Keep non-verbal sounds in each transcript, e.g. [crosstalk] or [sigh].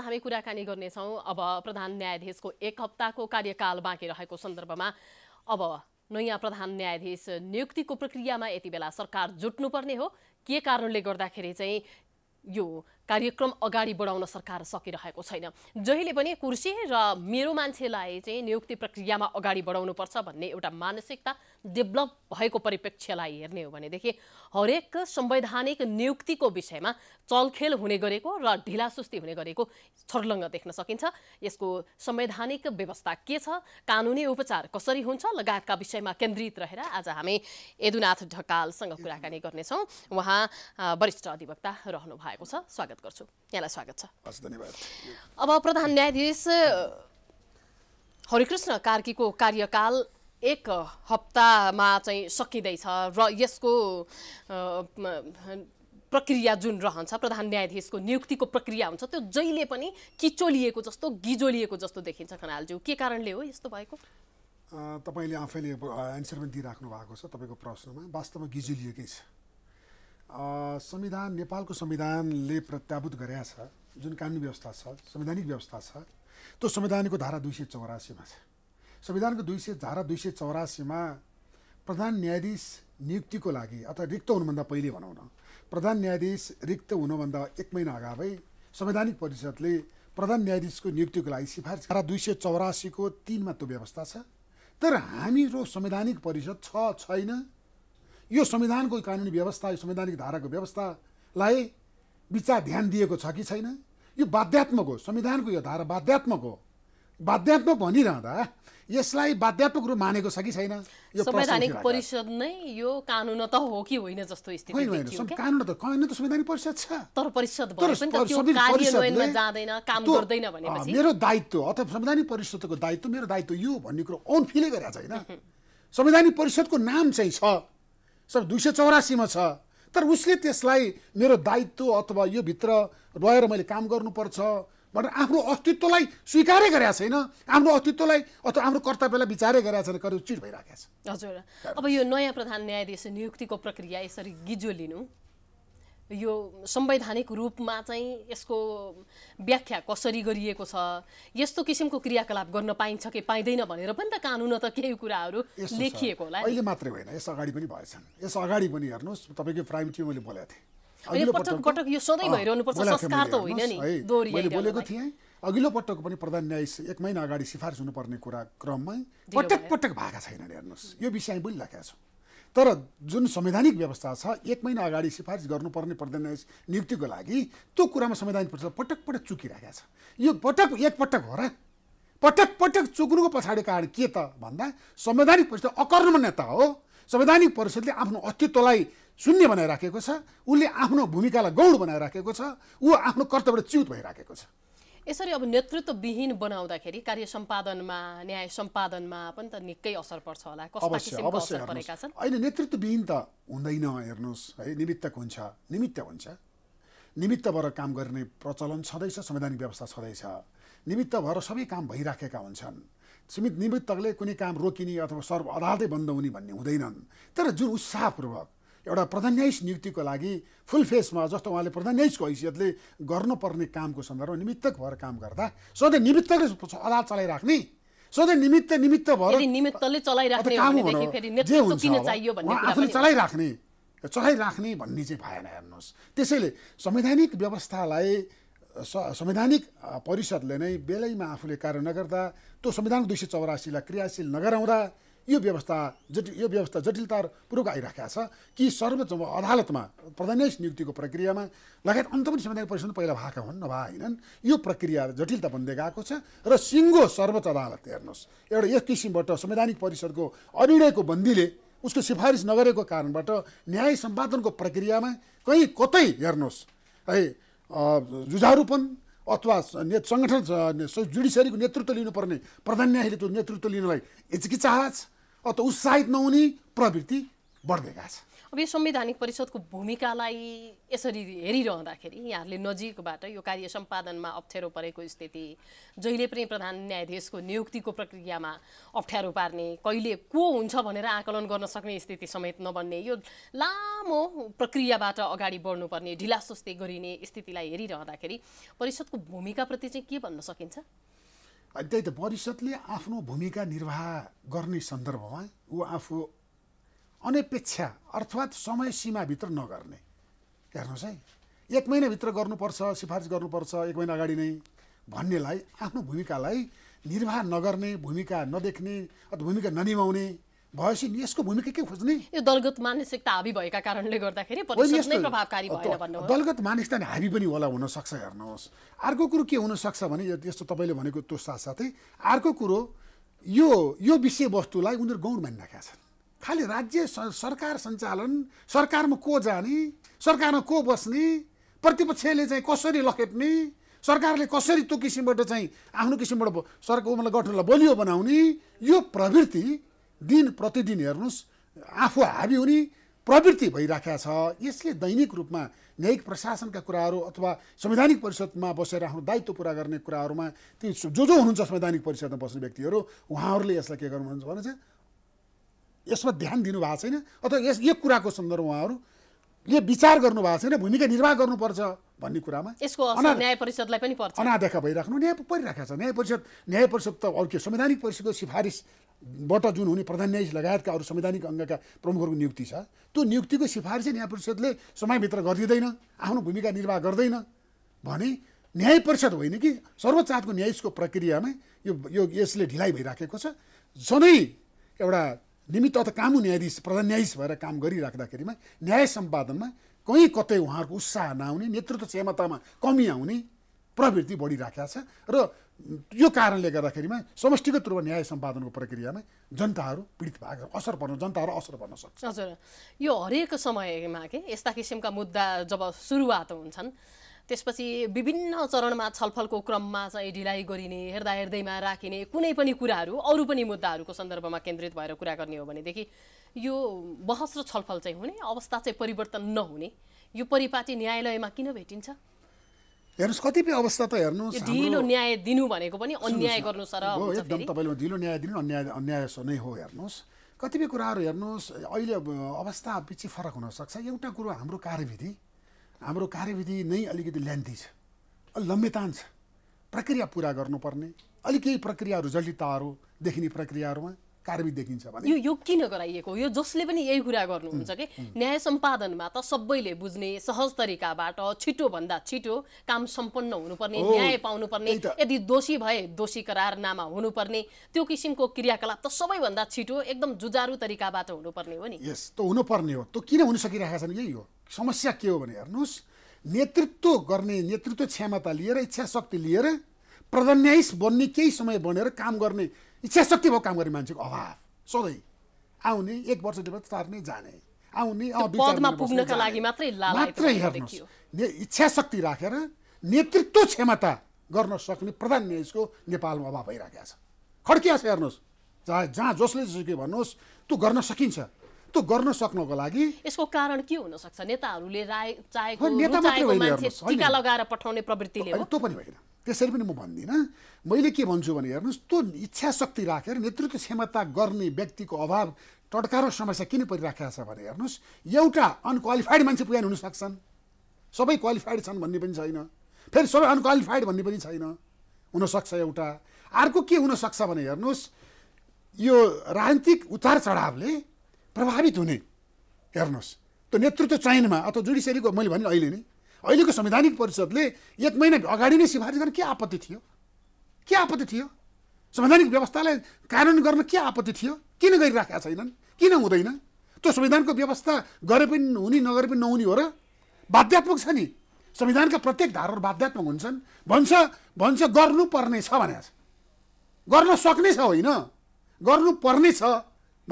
हामी कुराकानी गर्नेछौँ अब प्रधान न्यायाधीशको एक हप्ताको कार्यकाल बाँकी रहेको सन्दर्भमा अब नयाँ प्रधान न्यायाधीश नियुक्तिको प्रक्रियामा यति बेला सरकार जुट्नुपर्ने हो के कारणले गर्दाखेरि चाहिँ यो कार्यक्रम अगाडि बढाउन सरकार सकिरहेको छैन जहिले पनि कुर्सी र मेरो मान्छेलाई चाहिँ नियुक्ति प्रक्रियामा अगाडि बढाउनुपर्छ भन्ने एउटा मानसिकता डेभलप भएको परिप्रेक्ष्यलाई हेर्ने हो भनेदेखि हरेक संवैधानिक नियुक्तिको विषयमा चलखेल हुने गरेको र ढिलासुस्ती हुने गरेको छर्लङ्ग देख्न सकिन्छ यसको संवैधानिक व्यवस्था के छ कानुनी उपचार कसरी हुन्छ लगायतका विषयमा केन्द्रित रहेर आज हामी यदुनाथ ढकालसँग कुराकानी गर्नेछौँ उहाँ वरिष्ठ अधिवक्ता रहनु भएको छ स्वागत गर्छु यहाँलाई स्वागत छ धन्यवाद अब प्रधान न्यायाधीश हरिकृष्ण कार्कीको कार्यकाल एक हप्तामा चाहिँ सकिँदैछ र यसको प्रक्रिया जुन रहन्छ प्रधान न्यायाधीशको नियुक्तिको प्रक्रिया हुन्छ त्यो जहिले पनि किचोलिएको जस्तो गिजोलिएको जस्तो देखिन्छ खनालज्यू के कारणले हो यस्तो भएको तपाईँले आफैले एन्सर पनि दिइराख्नु भएको छ तपाईँको प्रश्नमा वास्तवमा गिजुलिएकै छ संविधान नेपालको संविधानले प्रत्याभूत गरेका छ जुन कानुन व्यवस्था छ संवैधानिक व्यवस्था छ त्यो संविधानको धारा दुई सय चौरासीमा छ संविधानको दुई सय धारा दुई सय चौरासीमा प्रधान न्यायाधीश नियुक्तिको लागि अथवा रिक्त हुनुभन्दा पहिले भनौँ न प्रधान न्यायाधीश रिक्त हुनुभन्दा एक महिना अगावै संवैधानिक परिषदले प्रधान न्यायाधीशको नियुक्तिको लागि सिफारिस धारा दुई सय चौरासीको तिनमा त्यो व्यवस्था छ तर हामीहरू संवैधानिक परिषद छ छैन यो संविधानको कानुनी व्यवस्था यो संवैधानिक धाराको व्यवस्थालाई विचार ध्यान दिएको छ कि छैन यो बाध्यात्मक हो संविधानको यो धारा बाध्यात्मक हो बाध्यात्मक भनिरहँदा यसलाई बाध्यात्मक रूप मानेको छ कि छैन यो संवैधानिक परिषद नै यो कानुन त हो कि होइन जस्तो स्थिति होइन कानुन त कानुन त संवैधानिक परिषद छ तर परिषद जाँदैन काम गर्दैन मेरो दायित्व अथवा संवैधानिक परिषदको दायित्व मेरो दायित्व यो भन्ने कुरो औन फिलै गरेको छैन संवैधानिक परिषदको नाम चाहिँ छ सर दुई सय चौरासीमा छ तर उसले त्यसलाई मेरो दायित्व अथवा यो भित्र रहेर मैले काम गर्नुपर्छ भनेर आफ्नो अस्तित्वलाई स्वीकारै गरेका छैन आफ्नो अस्तित्वलाई अथवा आफ्नो कर्तव्यलाई विचारै गरेका छैन कति चिट भइरहेको छ हजुर अब यो नयाँ प्रधान न्यायाधीश नियुक्तिको प्रक्रिया यसरी गिजो लिनु यो संवैधानिक रूपमा चाहिँ यसको व्याख्या कसरी गरिएको छ यस्तो किसिमको क्रियाकलाप गर्न पाइन्छ कि पाइँदैन भनेर पनि त कानुन त केही कुराहरू लेखिएको होला अहिले मात्रै होइन यस अगाडि पनि भएछन् यस अगाडि पनि हेर्नुहोस् तपाईँको प्राइम मैले बोलेको थिएँ पटक बोलेको थिएँ अघिल्लो पटकको पनि प्रधान न्यायाधीश एक महिना अगाडि सिफारिस हुनुपर्ने कुरा क्रममा पटक पटक भएको छैन हेर्नुहोस् यो विषय हामी बोलिराखेका छौँ तर जुन संवैधानिक व्यवस्था छ एक महिना अगाडि सिफारिस गर्नुपर्ने प्रधान न्यायाधीश नियुक्तिको लागि त्यो कुरामा संवैधानिक परिषद पटक पटक चुकिरहेका छ यो पटक एकपटक हो र पटक पटक चुक्नुको पछाडि कारण के त भन्दा संवैधानिक परिषद अकर्मण्यता हो संवैधानिक परिषदले आफ्नो अस्तित्वलाई शून्य बनाइराखेको छ उसले आफ्नो भूमिकालाई गौड बनाइराखेको छ ऊ आफ्नो कर्तव्यबाट च्युत भइराखेको छ यसरी अब नेतृत्वविहीन बनाउँदाखेरि कार्य सम्पादनमा न्याय सम्पादनमा पनि त निकै असर पर्छ होला अवश्य अवश्य अहिले नेतृत्वविहीन त हुँदैन हेर्नुहोस् है निमित्तक हुन्छ निमित्त हुन्छ निमित्त भएर काम गर्ने प्रचलन छँदैछ संवैधानिक व्यवस्था छँदैछ निमित्त भएर सबै काम भइराखेका हुन्छन् सीमित निमित्तकले कुनै काम रोकिने अथवा सर्व अदालतै बन्द हुने भन्ने हुँदैनन् तर जुन उत्साहपूर्वक एउटा प्रधान्यायिस नियुक्तिको लागि फुल फेसमा जस्तो उहाँले प्रधान्यायिसको हैसियतले गर्नुपर्ने कामको सन्दर्भमा निमित्तक भएर काम गर्दा सधैँ निमित्तले अदालत चलाइराख्ने सधैँ निमित्त निमित्त भएर आफूले चलाइराख्ने चलाइराख्ने भन्ने चाहिँ भएन हेर्नुहोस् त्यसैले संवैधानिक व्यवस्थालाई संवैधानिक परिषदले नै बेलैमा आफूले कार्य नगर्दा त्यो संविधान दुई सय चौरासीलाई क्रियाशील नगराउँदा यो व्यवस्था जटिल यो व्यवस्था जटिलतापूर्वक आइरहेका छ कि सर्वोच्च अदालतमा प्रधानश नियुक्तिको प्रक्रियामा लगायत अन्त पनि संवैधानिक परिषद पहिला भएका हुन् नभए होइनन् यो प्रक्रिया जटिलता बन्दै गएको छ र सिङ्गो सर्वोच्च अदालत हेर्नुहोस् एउटा यस किसिमबाट संवैधानिक परिषदको अनिर्णयको बन्दीले उसको सिफारिस नगरेको कारणबाट न्याय सम्पादनको प्रक्रियामा कहीँ कतै हेर्नुहोस् है जुझारूपन अथवा ने सङ्गठन जुडिसियरीको नेतृत्व लिनुपर्ने प्रधान न्यायाधीशले त्यो नेतृत्व लिनलाई चाहन्छ अथवा उत्साहित नहुने प्रवृत्ति बढ्दै गएको छ अब यो संवैधानिक परिषदको भूमिकालाई यसरी हेरिरहँदाखेरि यहाँहरूले नजिकबाट यो कार्य सम्पादनमा अप्ठ्यारो परेको स्थिति जहिले पनि प्रधान न्यायाधीशको नियुक्तिको प्रक्रियामा अप्ठ्यारो पार्ने कहिले को हुन्छ भनेर आकलन गर्न सक्ने स्थिति समेत नबन्ने यो लामो प्रक्रियाबाट अगाडि बढ्नुपर्ने ढिलासुस्ती गरिने स्थितिलाई हेरिरहँदाखेरि परिषदको भूमिकाप्रति चाहिँ के भन्न सकिन्छ त्यही त परिषदले आफ्नो भूमिका निर्वाह गर्ने सन्दर्भमा ऊ आफू अनपेक्षा अर्थात् समय सीमाभित्र नगर्ने हेर्नुहोस् है एक महिनाभित्र गर्नुपर्छ सिफारिस गर्नुपर्छ एक महिना अगाडि नै भन्नेलाई आफ्नो भूमिकालाई निर्वाह नगर्ने भूमिका नदेख्ने अथवा भूमिका ननिभाउने भएपछि यसको भूमिका के खोज्ने यो दलगत मानसिकता हावी भएका कारणले गर्दाखेरि दलगत मानसिकता हाबी पनि होला हुनसक्छ हेर्नुहोस् अर्को कुरो के हुनसक्छ भने यस्तो तपाईँले भनेको त्यो साथसाथै अर्को कुरो यो यो विषयवस्तुलाई उनीहरू गौण मानिरहेका छन् खालि राज्य सरकार सञ्चालन सरकारमा को जाने सरकारमा को बस्ने प्रतिपक्षले चाहिँ कसरी लखेट्ने सरकारले कसरी त्यो किसिमबाट चाहिँ आफ्नो किसिमबाट सरकार मतलब गठनलाई बलियो बनाउने यो प्रवृत्ति दिन प्रतिदिन हेर्नुहोस् आफू हाबी हुने प्रवृत्ति भइराखेका छ यसले दैनिक रूपमा न्यायिक प्रशासनका कुराहरू अथवा संवैधानिक परिषदमा बसेर आफ्नो दायित्व पुरा गर्ने कुराहरूमा ती जो जो हुनुहुन्छ संवैधानिक परिषदमा बस्ने व्यक्तिहरू उहाँहरूले यसलाई के गर्नुहुन्छ भने चाहिँ यसमा ध्यान दिनुभएको छैन अथवा यस यो कुराको सन्दर्भ उहाँहरूले विचार गर्नुभएको छैन भूमिका निर्वाह गर्नुपर्छ भन्ने कुरामा यसको न्याय परिषदलाई पनि पर्छ अनादेखा भइराख्नु न्याय परिरहेको छ न्याय परिषद न्याय परिषद त अरू के संवैधानिक परिषदको सिफारिसबाट जुन हुने प्रधान न्यायाधीश लगायतका अरू संवैधानिक अङ्गका प्रमुखहरूको नियुक्ति छ त्यो नियुक्तिको सिफारिस न्याय परिषदले समयभित्र गरिदिँदैन आफ्नो भूमिका निर्वाह गर्दैन भने न्याय परिषद होइन कि सर्वोच्च अदालतको न्यायिसको प्रक्रियामा यो यो यसले ढिलाइ भइराखेको छ सधैँ एउटा निमित्त त कामु न्यायाधीश प्रधान न्यायाधीश भएर काम गरिराख्दाखेरिमा न्याय सम्पादनमा कहीँ कतै उहाँहरूको उत्साह नआउने नेतृत्व क्षमतामा कमी आउने प्रवृत्ति बढिराखेका छ र यो कारणले गर्दाखेरिमा समष्टिगत रूपमा न्याय सम्पादनको प्रक्रियामा जनताहरू पीडित भएको असर पर्न जनताहरू असर पर्न सक्छ हजुर यो हरेक समयमा के यस्ता किसिमका मुद्दा जब सुरुवात हुन्छन् त्यसपछि विभिन्न चरणमा छलफलको क्रममा चाहिँ ढिलाइ गरिने हेर्दा हेर्दैमा राखिने कुनै पनि कुराहरू अरू पनि मुद्दाहरूको सन्दर्भमा केन्द्रित भएर कुरा गर्ने हो भनेदेखि यो बहस र छलफल चाहिँ हुने अवस्था चाहिँ परिवर्तन नहुने यो परिपाटी न्यायालयमा किन भेटिन्छ हेर्नुहोस् कतिपय अवस्था त हेर्नुहोस् ढिलो न्याय दिनु भनेको पनि अन्याय गर्नु सर एकदम तपाईँले ढिलो न्याय दिनु अन्याय अन्याय नै हो हेर्नुहोस् कतिपय कुराहरू हेर्नुहोस् अहिले अवस्था पछि फरक हुनसक्छ एउटा कुरो हाम्रो कार्यविधि हाम्रो कार्यविधि नै अलिकति लेन्थी छ लम्बेतान छ प्रक्रिया पुरा गर्नुपर्ने अलिक केही प्रक्रियाहरू जटिलताहरू देखिने प्रक्रियाहरूमा कार्बी देखिन्छ भने यो यो किन गराइएको यो जसले पनि यही कुरा गर्नुहुन्छ कि न्याय सम्पादनमा त सबैले बुझ्ने सहज तरिकाबाट छिटो भन्दा छिटो काम सम्पन्न हुनुपर्ने न्याय पाउनुपर्ने यदि दोषी भए दोषी करारनामा हुनुपर्ने त्यो किसिमको क्रियाकलाप त सबैभन्दा छिटो एकदम जुजारु तरिकाबाट हुनुपर्ने हो नि यस त हुनुपर्ने हो त किन हुन सकिरहेका छन् यही हो समस्या के हो भने हेर्नुहोस् नेतृत्व गर्ने नेतृत्व क्षमता लिएर इच्छा शक्ति लिएर प्रधान्याइस बन्ने केही समय बनेर काम गर्ने इच्छा शक्ति भएको काम गर्ने मान्छेको अभाव सधैँ आउने एक वर्ष तार्ने जाने आउने मात्रै हेर्नुहोस् इच्छा शक्ति राखेर नेतृत्व क्षमता गर्न सक्ने प्रधान न्यायाधीशको नेपालमा अभाव भइरहेको छ खड्किया छ हेर्नुहोस् चाहे जहाँ जसले सुकै भन्नुहोस् त्यो गर्न सकिन्छ त्यो गर्न सक्नको लागि यसको कारण के हुन सक्छ नेताहरूले राय चाहेको नेता मात्रै होइन त्यो पनि होइन त्यसरी पनि म भन्दिनँ मैले के भन्छु भने हेर्नुहोस् त्यो इच्छा शक्ति राखेर नेतृत्व क्षमता गर्ने व्यक्तिको अभाव टटकारो समस्या किन परिराखेको छ भने हेर्नुहोस् एउटा अनक्वालिफाइड मान्छे पुगेन हुन सक्छन् सबै क्वालिफाइड छन् भन्ने पनि छैन फेरि सबै अनक्वालिफाइड भन्ने पनि छैन हुनसक्छ एउटा अर्को के हुनसक्छ भने हेर्नुहोस् यो राजनीतिक उतार चढावले प्रभावित हुने हेर्नुहोस् त्यो नेतृत्व चयनमा अथवा जुडिसियरीको मैले भने अहिले नै अहिलेको संवैधानिक परिषदले एक महिना अगाडि नै सिफारिस गर्न के आपत्ति थियो के आपत्ति थियो संवैधानिक व्यवस्थालाई कानुन गर्न के आपत्ति थियो किन गरिराखेका छैनन् किन हुँदैन त्यो संविधानको व्यवस्था गरे पनि हुने नगरे पनि नहुने हो र बाध्यात्मक छ नि संविधानका प्रत्येक धारहरू बाध्यात्मक हुन्छन् भन्छ भन्छ गर्नुपर्ने छ भने गर्न सक्ने छ होइन गर्नुपर्ने छ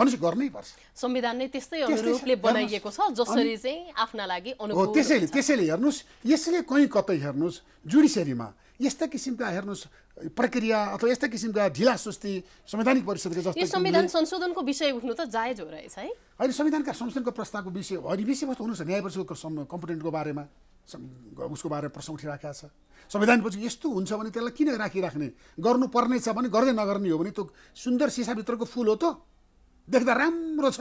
भनेपछि गर्नै पर्छ संविधान नै त्यस्तै रूपले बनाइएको छ जसरी चाहिँ आफ्ना लागि अनुकूल त्यसैले त्यसैले हेर्नुहोस् यसले कहीँ कतै हेर्नुहोस् जुडिसियरीमा यस्ता किसिमका हेर्नुहोस् प्रक्रिया अथवा यस्ता किसिमका ढिला सुस्ती संवैधानिक परिषदको जस्तो संविधान संशोधनको विषय उठ्नु त जायज हो रहेछ है अहिले संविधानका संशोधनको प्रस्तावको विषय होइन विषयवस्तु हुनुहोस् न्याय परिषदको कम्पोनेन्टको बारेमा उसको बारेमा प्रश्न उठिरहेको छ संविधानपछि यस्तो हुन्छ भने त्यसलाई किन राखिराख्ने गर्नुपर्ने छ भने गर्दै नगर्ने हो भने त्यो सुन्दर सिसाभित्रको फुल हो त देख्दा राम्रो छ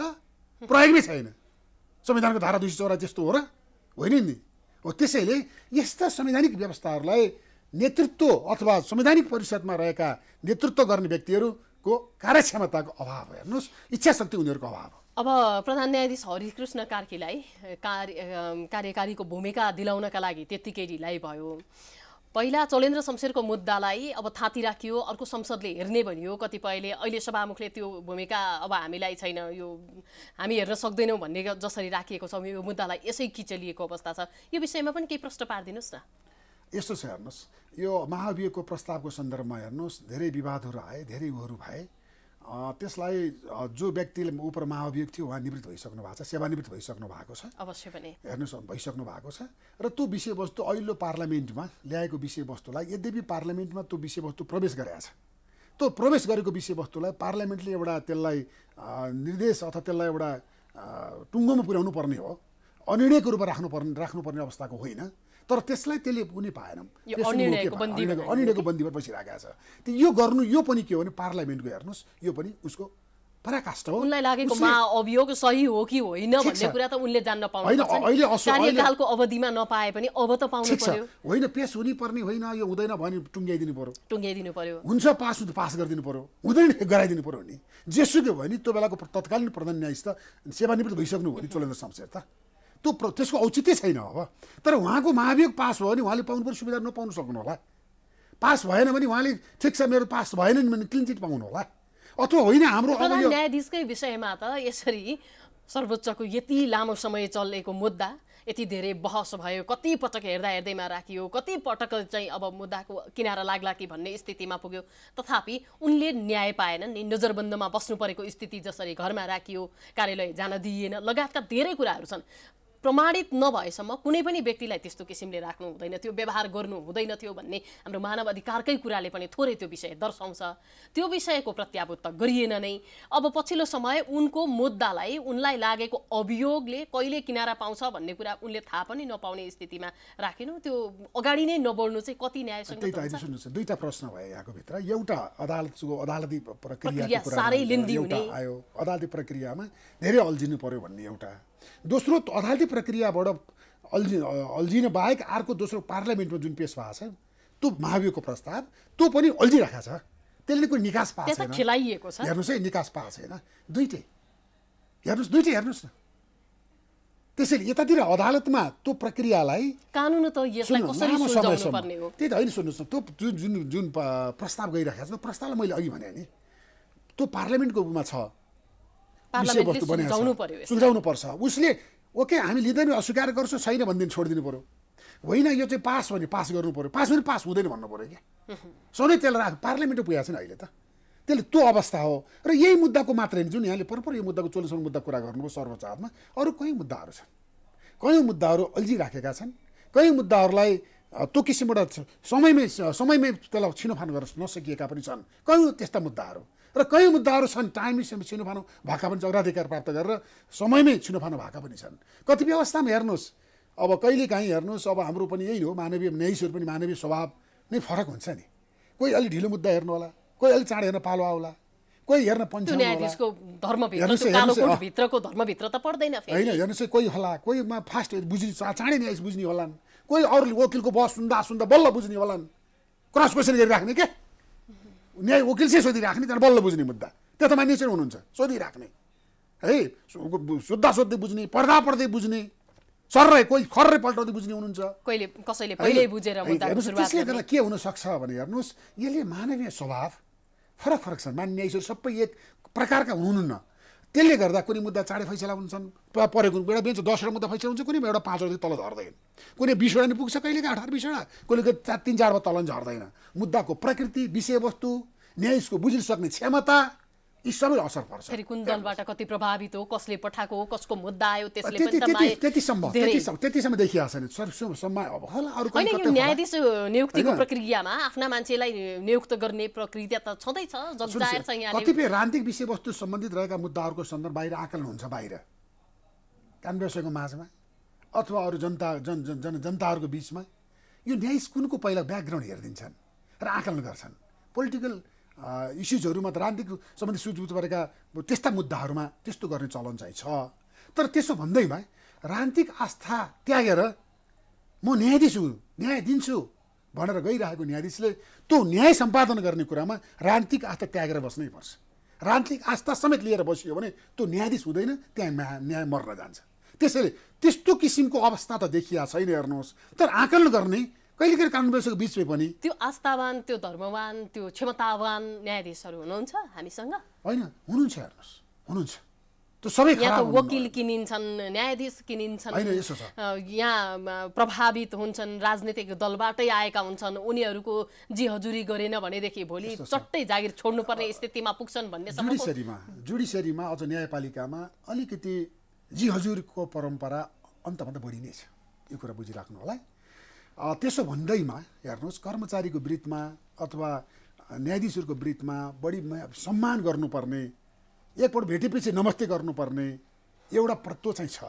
प्रयोगमै छैन संविधानको धारा दुई सय चौरा त्यस्तो हो र होइन नि हो त्यसैले यस्ता संवैधानिक व्यवस्थाहरूलाई नेतृत्व अथवा संवैधानिक परिषदमा रहेका नेतृत्व गर्ने व्यक्तिहरूको कार्यक्षमताको अभाव हेर्नुहोस् इच्छा शक्ति उनीहरूको अभाव हो अब प्रधान न्यायाधीश हरिकृष्ण कार्कीलाई कार्य कार्यकारीको भूमिका दिलाउनका लागि त्यत्तिकै ढिलाइ भयो पहिला चलेन्द्र शमशेरको मुद्दालाई अब थाँती राखियो अर्को संसदले हेर्ने भनियो कतिपयले अहिले सभामुखले त्यो भूमिका अब हामीलाई छैन यो हामी हेर्न सक्दैनौँ भन्ने जसरी राखिएको छौँ यो मुद्दालाई यसै किचलिएको अवस्था छ यो विषयमा पनि केही प्रश्न पारिदिनुहोस् न यस्तो छ हेर्नुहोस् यो महाभियोगको प्रस्तावको सन्दर्भमा हेर्नुहोस् धेरै विवादहरू आए धेरै उहरू भए त्यसलाई जो व्यक्तिले उपर महाभियोग थियो उहाँ निवृत्त भइसक्नु भएको छ सेवानिवृत्त भइसक्नु भएको छ अवश्य पनि हेर्नुहोस् भइसक्नु भएको छ र त्यो विषयवस्तु अहिले पार्लियामेन्टमा ल्याएको विषयवस्तुलाई यद्यपि पार्लियामेन्टमा त्यो विषयवस्तु प्रवेश गराएको छ त्यो प्रवेश गरेको विषयवस्तुलाई पार्लियामेन्टले एउटा त्यसलाई निर्देश अथवा त्यसलाई एउटा टुङ्गोमा पुर्याउनु पर्ने हो अनिर्णयको रूपमा राख्नुपर्ने राख्नुपर्ने अवस्थाको होइन तर त्यसलाई त्यसले उनी पाएन अनिर्णयको बन्दीमा बसिरहेको छ यो गर्नु यो पनि के हो भने पार्लियामेन्टको हेर्नुहोस् यो पनि उसको पराकाष्ठ हो उनलाई लागेको सही हो कि होइन भन्ने कुरा त उनले जान्न पाउनु अवधिमा नपाए पनि अब त पाउनु होइन पेस हुनै पर्ने होइन यो हुँदैन भने टुङ्ग्याइदिनु पर्यो टुङ्ग्याइदिनु पर्यो हुन्छ पास हुन्छ पास गरिदिनु पर्यो हुँदैन गराइदिनु पर्यो भने जेसुकै भयो नि त्यो बेलाको तत्कालीन प्रधान न्यायाधीश त सेवानिवृत्त भइसक्नु भयो नि चोलेन्द्र शमशेर त त्यो प्र त्यसको औचित्य छैन अब तर उहाँको महाभियोग पास भयो भने उहाँले पाउनुपर्ने सुविधा नपाउनु सक्नु होला पास भएन भने उहाँले ठिक छ मेरो पास भएन नि भने क्लिन चिट पाउनु होला अथवा होइन हाम्रो न्यायाधीशकै विषयमा त यसरी सर्वोच्चको यति लामो समय चलेको मुद्दा यति धेरै बहस भयो कति पटक हेर्दा हेर्दैमा राखियो कति पटक चाहिँ अब मुद्दाको किनारा लाग्ला कि भन्ने स्थितिमा पुग्यो तथापि उनले न्याय पाएनन् नि नजरबन्दमा बस्नु परेको स्थिति जसरी घरमा राखियो कार्यालय जान दिइएन लगायतका धेरै कुराहरू छन् प्रमाणित नभएसम्म कुनै पनि व्यक्तिलाई त्यस्तो किसिमले राख्नु हुँदैन थियो व्यवहार गर्नु हुँदैन थियो भन्ने हाम्रो मानव अधिकारकै कुराले पनि थोरै त्यो विषय दर्शाउँछ त्यो विषयको प्रत्याभूत गरिएन नै अब पछिल्लो समय उनको मुद्दालाई उनलाई लागेको अभियोगले कहिले किनारा पाउँछ भन्ने कुरा उनले थाहा पनि नपाउने स्थितिमा राखेन त्यो अगाडि नै नबढ्नु चाहिँ कति न्यायसँग दुईवटा प्रश्न भयो यहाँको भित्र एउटा अदालतको अदालती प्रक्रिया साह्रै लिन्दी हुने आयो अदालती प्रक्रियामा धेरै अल्झिनु पर्यो भन्ने एउटा दोस्रो अदालती प्रक्रियाबाट अल्झि अल्झिन बाहेक अर्को दोस्रो पार्लियामेन्टमा जुन पेस भएको छ त्यो महाभियोगको प्रस्ताव त्यो पनि अल्झिरहेको छ त्यसले कोही निकास पाएको छैन हेर्नुहोस् है निकास पाएको छैन दुइटै हेर्नुहोस् दुइटै हेर्नुहोस् न त्यसैले यतातिर अदालतमा त्यो प्रक्रियालाई त त्यही त होइन सुन्नुहोस् न त्यो जुन जुन जुन प्रस्ताव गइरहेको छ त्यो प्रस्तावलाई मैले अघि भने नि त्यो पार्लियामेन्टको रूपमा छ विषयवस्तु बनाएको सुल्झाउनु पर्छ उसले ओके हामी लिँदैन अस्वीकार गर्छु छैन भनेदेखि छोडिदिनु पऱ्यो होइन यो चाहिँ पास भने पास गर्नु पऱ्यो पास भने पास हुँदैन भन्नु पऱ्यो क्या सधैँ त्यसलाई राख पार्लियामेन्ट पुगेको छैन अहिले त त्यसले त्यो अवस्था हो र यही मुद्दाको मात्रै होइन जुन यहाँले परपर यो मुद्दाको चोलिसम्म मुद्दा कुरा गर्नुभयो सर्वोच्च हातमा अरू कयौँ मुद्दाहरू छन् कयौँ मुद्दाहरू अल्झिराखेका छन् कयौँ मुद्दाहरूलाई त्यो किसिमबाट समयमै समयमै त्यसलाई छिनोफान गर्न नसकिएका पनि छन् कयौँ त्यस्ता मुद्दाहरू र कयौँ मुद्दाहरू छन् टाइमली छिनोफानो भएका पनि अग्राधिकार प्राप्त गरेर समयमै छिनोफानो भएका पनि छन् कति व्यवस्थामा हेर्नुहोस् अब कहिलेकाहीँ हेर्नुहोस् अब हाम्रो पनि यही हो मानवीय न्यायिसहरू पनि मानवीय स्वभाव नै फरक हुन्छ नि कोही अलि ढिलो मुद्दा हेर्नु होला कोही अलि चाँडो हेर्न पालो आउला कोही हेर्न पञ्चायत होइन हेर्नुहोस् कोही होला कोहीमा फास्ट बुझ्ने चाँडै न्यायिस बुझ्ने होलान् कोही अरू वकिलको बस सुन्दा सुन्दा बल्ल बुझ्ने होलान् क्रस क्वेसन गरिराख्ने क्या न्याय चाहिँ सोधिराख्ने त्यहाँ बल्ल बुझ्ने मुद्दा त्यो त चाहिँ हुनुहुन्छ सोधिराख्ने है सोद्धा सोद्धै बुझ्ने पढ्दा पढ्दै बुझ्ने सर्रै कोही खर्रै पल्टाउँदै बुझ्ने हुनुहुन्छ त्यसले गर्दा के हुनसक्छ भने हेर्नुहोस् यसले मानवीय स्वभाव फरक फरक छ मान्य सबै एक प्रकारका हुनुहुन्न त्यसले गर्दा कुनै मुद्दा चाँडै फैसला हुन्छन् परेको एउटा बेन्च दसवटा मुद्दा फैसला हुन्छ कुनै एउटा पाँचवटा तल झर्दैन कुनै बिसवटा नि पुग्छ कहिले अठार बिसवटा कहिले चार तिन चारवटा तल झर्दैन मुद्दाको प्रकृति विषयवस्तु न्यायको बुझिन सक्ने क्षमता यी सबै असर पर्छ फेरि कुन दलबाट कति प्रभावित हो कसले पठाएको हो कसको मुद्दा आयो त्यसले पनि त्यतिसम्म त्यतिसम्म देखिया छैन सर अरू होइन यो न्यायाधीश नियुक्तिको प्रक्रियामा आफ्ना मान्छेलाई नियुक्त गर्ने प्रक्रिया त छँदैछ जग्जायर छ यहाँ कतिपय राजनीतिक विषयवस्तु सम्बन्धित रहेका मुद्दाहरूको सन्दर्भ बाहिर आकलन हुन्छ बाहिर काम माझमा अथवा अरू जनता जन जन जनताहरूको बिचमा यो न्यायाधीश कुनको पहिला ब्याकग्राउन्ड हेरिदिन्छन् र आकलन गर्छन् पोलिटिकल इस्युजहरूमा त राजनीतिक सम्बन्धी सुझबुझ परेका त्यस्ता मुद्दाहरूमा त्यस्तो गर्ने चलन चाहिँ छ तर त्यसो भन्दैमा राजनीतिक आस्था त्यागेर म न्यायाधीश हुँ न्याय दिन्छु भनेर गइरहेको न्यायाधीशले त्यो न्याय सम्पादन गर्ने कुरामा राजनीतिक आस्था त्यागेर बस्नै पर्छ राजनीतिक आस्था समेत लिएर बसियो भने त्यो न्यायाधीश हुँदैन त्यहाँ न्याय मर्न जान्छ त्यसैले त्यस्तो किसिमको अवस्था त देखिया छैन हेर्नुहोस् तर आकलन गर्ने कहिले कहिले कानुन व्यवस्थाको बिचमै पनि त्यो आस्थावान त्यो धर्मवान त्यो क्षमतावान न्यायाधीशहरू हुनुहुन्छ हामीसँग होइन हुनुहुन्छ हेर्नुहोस् हुनुहुन्छ त्यो सबै यहाँ त वकिल किनिन्छन् न्यायाधीश किनिन्छन् यहाँ प्रभावित हुन्छन् राजनीतिक दलबाटै आएका हुन्छन् उनीहरूको जी हजुरी गरेन भनेदेखि भोलि चट्टै जागिर छोड्नुपर्ने स्थितिमा पुग्छन् भन्ने जुडिसरीमा जुडिसरीमा अझ न्यायपालिकामा अलिकति जी हजुरको परम्परा अन्तभन्दा बढी नै छ यो कुरा बुझिराख्नु होला त्यसो भन्दैमा हेर्नुहोस् कर्मचारीको वृत्तमा अथवा न्यायाधीशहरूको वृत्तमा बढी सम्मान गर्नुपर्ने एकपल्ट भेटेपछि नमस्ते गर्नुपर्ने एउटा प्रत्व चाहिँ छ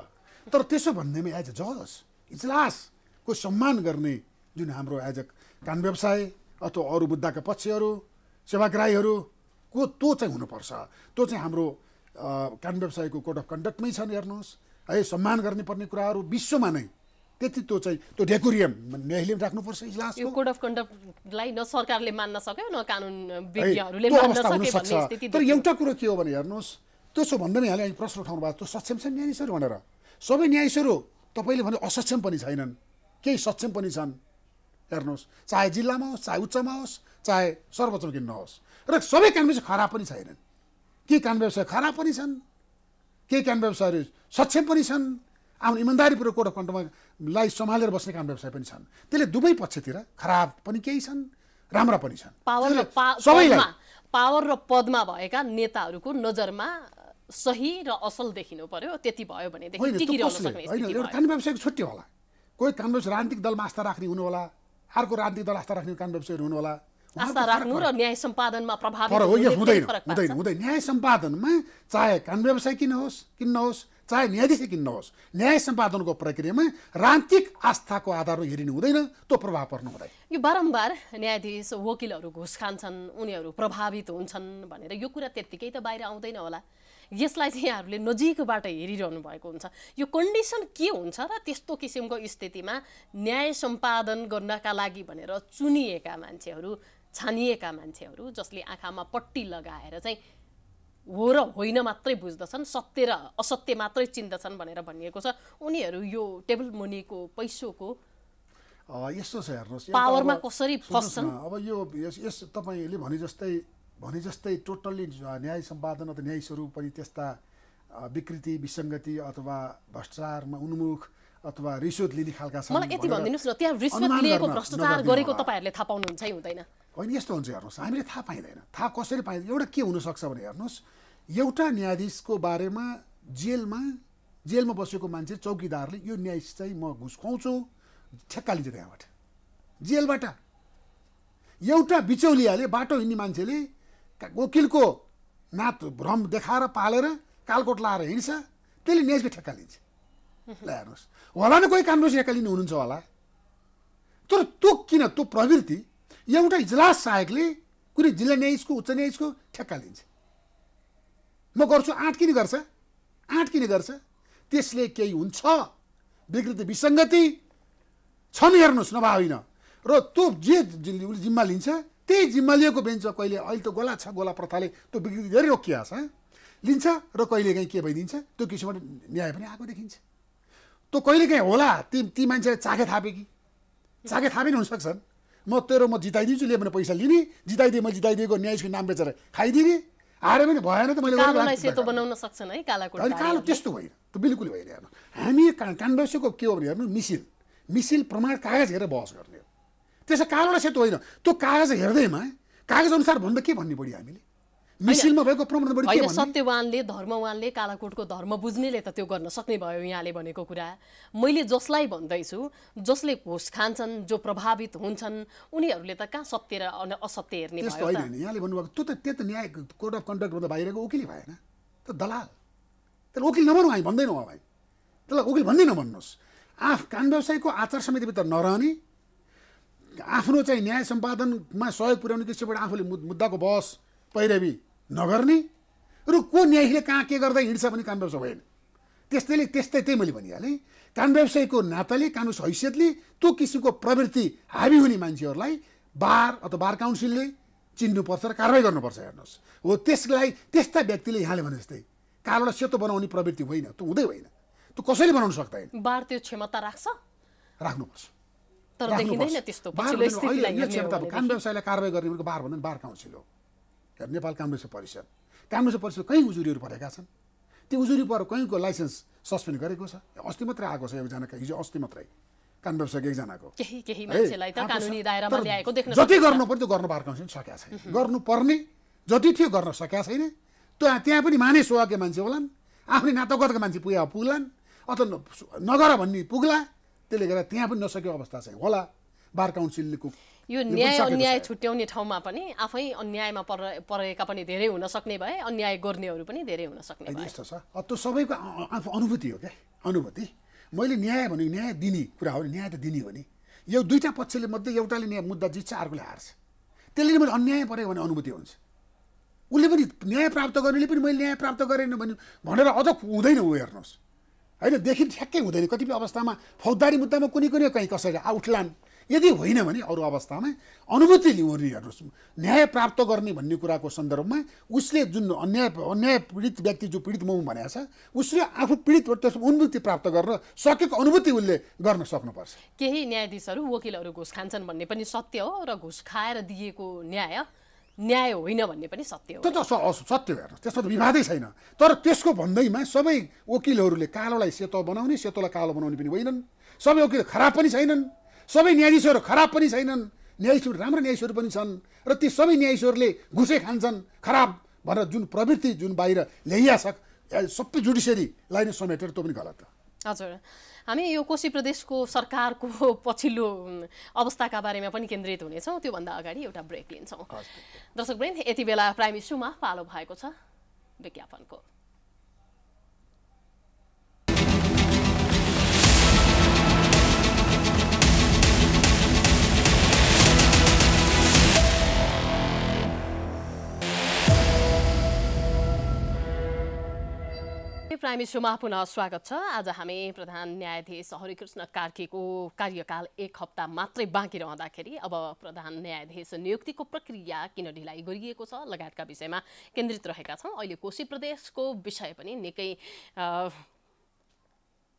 तर त्यसो भन्दैमा एज अ जज इजलासको सम्मान गर्ने जुन हाम्रो एज अ कान व्यवसाय अथवा अरू मुद्दाका पक्षहरू सेवाग्राहीहरू को त्यो चाहिँ हुनुपर्छ त्यो चाहिँ हाम्रो कान व्यवसायको कोड अफ कन्डक्टमै छन् हेर्नुहोस् है सम्मान गर्नुपर्ने कुराहरू विश्वमा नै त्यति त्यो चाहिँ त्यो डेकोरियम नेहले राख्नुपर्छ इजलास कोड अफ कन्डक्टलाई न सरकारले मान्न सक्यो न कानुन तर एउटा कुरो के हो भने हेर्नुहोस् त्यसो भन्दा यहाँले अहिले प्रश्न उठाउनु भएको त्यो सक्षम छ न्यायाधीशहरू भनेर सबै न्यायाधीशहरू तपाईँले भने असक्षम पनि छैनन् केही सक्षम पनि छन् हेर्नुहोस् चाहे जिल्लामा होस् चाहे उच्चमा होस् चाहे सर्वोच्चमा किन नहोस् र सबै कान व्यवसाय खराब पनि छैनन् केही कान व्यवसाय खराब पनि छन् केही कान व्यवसायहरू सक्षम पनि छन् आफ्नो इमान्दारीपूर्वक कोड अफ कन्डक्टमा लाई सम्हालेर बस्ने काम व्यवसाय पनि छन् त्यसले दुवै पक्षतिर खराब पनि केही छन् राम्रा पनि छन् सबैलाई पावर र पदमा भएका नेताहरूको नजरमा सही र असल देखिनु पर्यो त्यति भयो भने एउटा कानुन व्यवसायको छुट्टी होला कोही कानुन व्यवसाय राजनीतिक दलमा आस्था राख्ने हुनु होला अर्को राजनीतिक दल आस्था राख्ने कानुन व्यवसायहरू हुनु होला न्याय सम्पादनमा प्रभाव हुँदैन हुँदैन हुँदैन न्याय सम्पादनमा चाहे कानुन व्यवसाय किन होस् किन नहोस् चाहे न्यायाधीशले न्याय सम्पादनको प्रक्रियामा रान्तिक आस्थाको आधारमा हेरिनु हुँदैन त्यो प्रभाव पर्नु हुँदैन यो बारम्बार न्यायाधीश वकिलहरू घुस खान्छन् उनीहरू प्रभावित हुन्छन् भनेर यो कुरा त्यत्तिकै त बाहिर आउँदैन होला यसलाई चाहिँ यहाँहरूले नजिकबाट हेरिरहनु भएको हुन्छ यो कन्डिसन के हुन्छ र त्यस्तो किसिमको स्थितिमा न्याय सम्पादन गर्नका लागि भनेर चुनिएका मान्छेहरू छानिएका मान्छेहरू जसले आँखामा पट्टी लगाएर चाहिँ हो र होइन मात्रै बुझ्दछन् सत्य र असत्य मात्रै चिन्दछन् भनेर भनिएको छ उनीहरू यो टेबल मुनिको पैसोको यस्तो छ हेर्नुहोस् पावरमा कसरी फस्छन् अब यो यस तपाईँले भने जस्तै भने जस्तै टोटल्ली न्याय सम्पादन अथवा न्याय स्वरूप पनि त्यस्ता विकृति विसङ्गति अथवा भ्रष्टाचारमा उन्मुख अथवा रिश्वत लिने खालका छन् मलाई यति भनिदिनुहोस् न त्यहाँ रिश्वत लिएको भ्रष्टाचार गरेको तपाईँहरूले थाहा पाउनुहुन्छ कि हुँदैन होइन यस्तो हुन्छ हेर्नुहोस् हामीले थाहा पाइँदैन थाहा कसरी पाइँदैन एउटा के हुनसक्छ भने हेर्नुहोस् एउटा न्यायाधीशको बारेमा जेलमा जेलमा बसेको मान्छे चौकीदारले यो न्यायाधीश चाहिँ म घुस ठेक्का लिन्छ त्यहाँबाट जेलबाट एउटा बिचौलियाले बाटो हिँड्ने मान्छेले वकिलको नात भ्रम देखाएर पालेर कालकोट लाएर हिँड्छ त्यसले न्यायाधीशको ठेक्का लिन्छ ल हेर्नुहोस् होला नि कोही कानुन ठेक्का लिनु हुनुहुन्छ होला तर त्यो किन त्यो प्रवृत्ति एउटा इजलास सहायकले कुनै जिल्ला न्यायाधीशको उच्च न्यायाधीशको ठेक्का लिन्छ म गर्छु आँट किन गर्छ आँट किन गर्छ त्यसले केही हुन्छ विकृति विसङ्गति छन् हेर्नुहोस् नभए होइन र त्यो जे उसले जिम्मा लिन्छ त्यही जिम्मा लिएको बेन्च कहिले अहिले त गोला छ गोला प्रथाले त्यो विकृति धेरै रोकिया छ लिन्छ र कहिलेकाहीँ के भइदिन्छ त्यो किसिमबाट न्याय पनि आएको देखिन्छ त्यो कहिलेकाहीँ होला ती ती मान्छेले चाखे थापे कि चाखे थापे नि हुनसक्छन् म तेरो म जिताइदिन्छु ले भने पैसा लिने जिताइदिए म जिताइदिएको न्यायको नाम बेचेर खाइदिने आएर पनि भएन त मैले बनाउन सक्छन् है कालो त्यस्तो होइन त बिल्कुलै होइन हेर्नु हामी क्यानभसको के हो भने हेर्नु मिसिल मिसिल प्रमाण कागज हेरेर बहस गर्ने हो त्यसै कालो र सेतो होइन त्यो कागज हेर्दैमा कागज अनुसार भन्दा के भन्ने पऱ्यो हामीले मिसिलमा भएको प्रमाण बढी सत्यवानले धर्मवानले कालाकोटको धर्म बुझ्नेले त त्यो गर्न सक्ने भयो यहाँले भनेको कुरा मैले जसलाई भन्दैछु जसले घोष खान्छन् जो प्रभावित हुन्छन् उनीहरूले त कहाँ सत्य र असत्य हेर्ने होइन यहाँले भन्नुभएको त्यो त त्यो त न्याय कोड अफ कन्डक्टभन्दा बाहिरको वकिल भएन त दलाल त्यसलाई वकिल नभनौँ हामी भन्दैनौँ भाइ त्यसलाई वकिल भन्दै नभन्नुहोस् आफ कान व्यवसायको आचार समितिभित्र नरहने आफ्नो चाहिँ न्याय सम्पादनमा सहयोग पुर्याउने किसिमबाट आफूले मुद्दाको बहस पैरवी नगर्ने र को न्यायले कहाँ के गर्दा हिँड्छ भने कानुन व्यवसाय भएन त्यस्तैले त्यस्तै त्यही मैले भनिहालेँ कानुन व्यवसायको नाताले कानुन हैसियतले त्यो किसिमको प्रवृत्ति हाबी हुने मान्छेहरूलाई बार अथवा बार काउन्सिलले चिन्नुपर्छ र कारवाही गर्नुपर्छ हेर्नुहोस् हो त्यसलाई त्यस्ता व्यक्तिले यहाँले भने जस्तै कालोलाई सेतो बनाउने प्रवृत्ति होइन त्यो हुँदै होइन त्यो कसैले बनाउनु सक्दैन बार त्यो क्षमता राख्छ राख्नुपर्छ तर देखिँदैन त्यस्तो कान व्यवसायलाई कारवाही गर्ने भनेको बार भन्दा बार काउन्सिल हो नेपाल कामरेस परिषद कामरेस परिषद कहीँ उजुरीहरू परेका छन् त्यो उजुरी पर कहीँको लाइसेन्स सस्पेन्ड गरेको छ अस्ति मात्रै आएको छ एकजनाको हिजो अस्ति मात्रै कान व्यवसायको एकजनाको जति गर्नु पऱ्यो त्यो गर्नु पार्काउँछ सकेका छैन गर्नुपर्ने जति थियो गर्न सकेका छैन त्यो त्यहाँ पनि माने सुहाके मान्छे होलान् आफ्नै नातागतको मान्छे पुगे पुग्लान् अथवा नगर भन्ने पुग्ला त्यसले गर्दा त्यहाँ पनि नसकेको अवस्था चाहिँ होला बार काउन्सिलको यो न्याय अन्याय छुट्याउने ठाउँमा पनि आफै अन्यायमा पर परेका पनि धेरै हुन सक्ने भए अन्याय गर्नेहरू पनि धेरै हुन सक्ने यस्तो छ त्यो सबैको आफू अनुभूति हो क्या अनुभूति मैले न्याय भनेको न्याय दिने कुरा हो न्याय त दिने हो नि यो दुईवटा पक्षले मध्ये एउटाले न्याय मुद्दा जित्छ अर्कोले हार्छ त्यसले मैले अन्याय परेँ भने अनुभूति हुन्छ उसले पनि न्याय प्राप्त गर्नेले पनि मैले न्याय प्राप्त गरेन भने भनेर अझ हुँदैन ऊ हेर्नुहोस् होइन देखि ठ्याक्कै हुँदैन कतिपय अवस्थामा फौजदारी मुद्दामा कुनै कुनै कहीँ कसैले आउटलान यदि होइन भने अरू अवस्थामा अनुभूति लिउँ हेर्नुहोस् न्याय प्राप्त गर्ने भन्ने कुराको सन्दर्भमा उसले जुन अन्याय अन्याय पीडित व्यक्ति जो पीडित म भनेको छ उसले आफू पीडित त्यसमा अनुभूति प्राप्त गर्न सकेको अनुभूति उसले गर्न सक्नुपर्छ केही न्यायाधीशहरू वकिलहरू घुस खान्छन् भन्ने पनि सत्य हो र घुस खाएर दिएको न्याय न्याय होइन भन्ने पनि सत्य हो त्यो त सत्य हो हेर्नुहोस् त्यसमा त विवादै छैन तर त्यसको भन्दैमा सबै वकिलहरूले कालोलाई सेतो बनाउने सेतोलाई कालो बनाउने पनि होइनन् सबै वकिल खराब पनि छैनन् सबै न्यायाधीशहरू खराब पनि छैनन् न्यायाधीशहरू राम्रो न्यायाधीशहरू पनि छन् र ती सबै न्यायाधीशहरूले घुसे खान्छन् खराब भनेर जुन प्रवृत्ति जुन बाहिर छ सबै जुडिसियरीलाई नै समेटेर त्यो पनि गलत हजुर हामी यो कोशी प्रदेशको सरकारको [laughs] पछिल्लो अवस्थाका बारेमा पनि केन्द्रित हुनेछौँ त्योभन्दा अगाडि एउटा ब्रेक लिन्छौँ दर्शक ब्रेन यति बेला प्राइम इस्युमा पालो भएको छ विज्ञापनको प्राइम इस्युमा पुनः स्वागत छ आज हामी प्रधान न्यायाधीश हरिकृष्ण कार्कीको कार्यकाल एक हप्ता मात्रै बाँकी रहँदाखेरि अब प्रधान न्यायाधीश नियुक्तिको प्रक्रिया किन ढिलाइ गरिएको छ लगायतका विषयमा केन्द्रित रहेका छौँ अहिले कोशी प्रदेशको विषय पनि निकै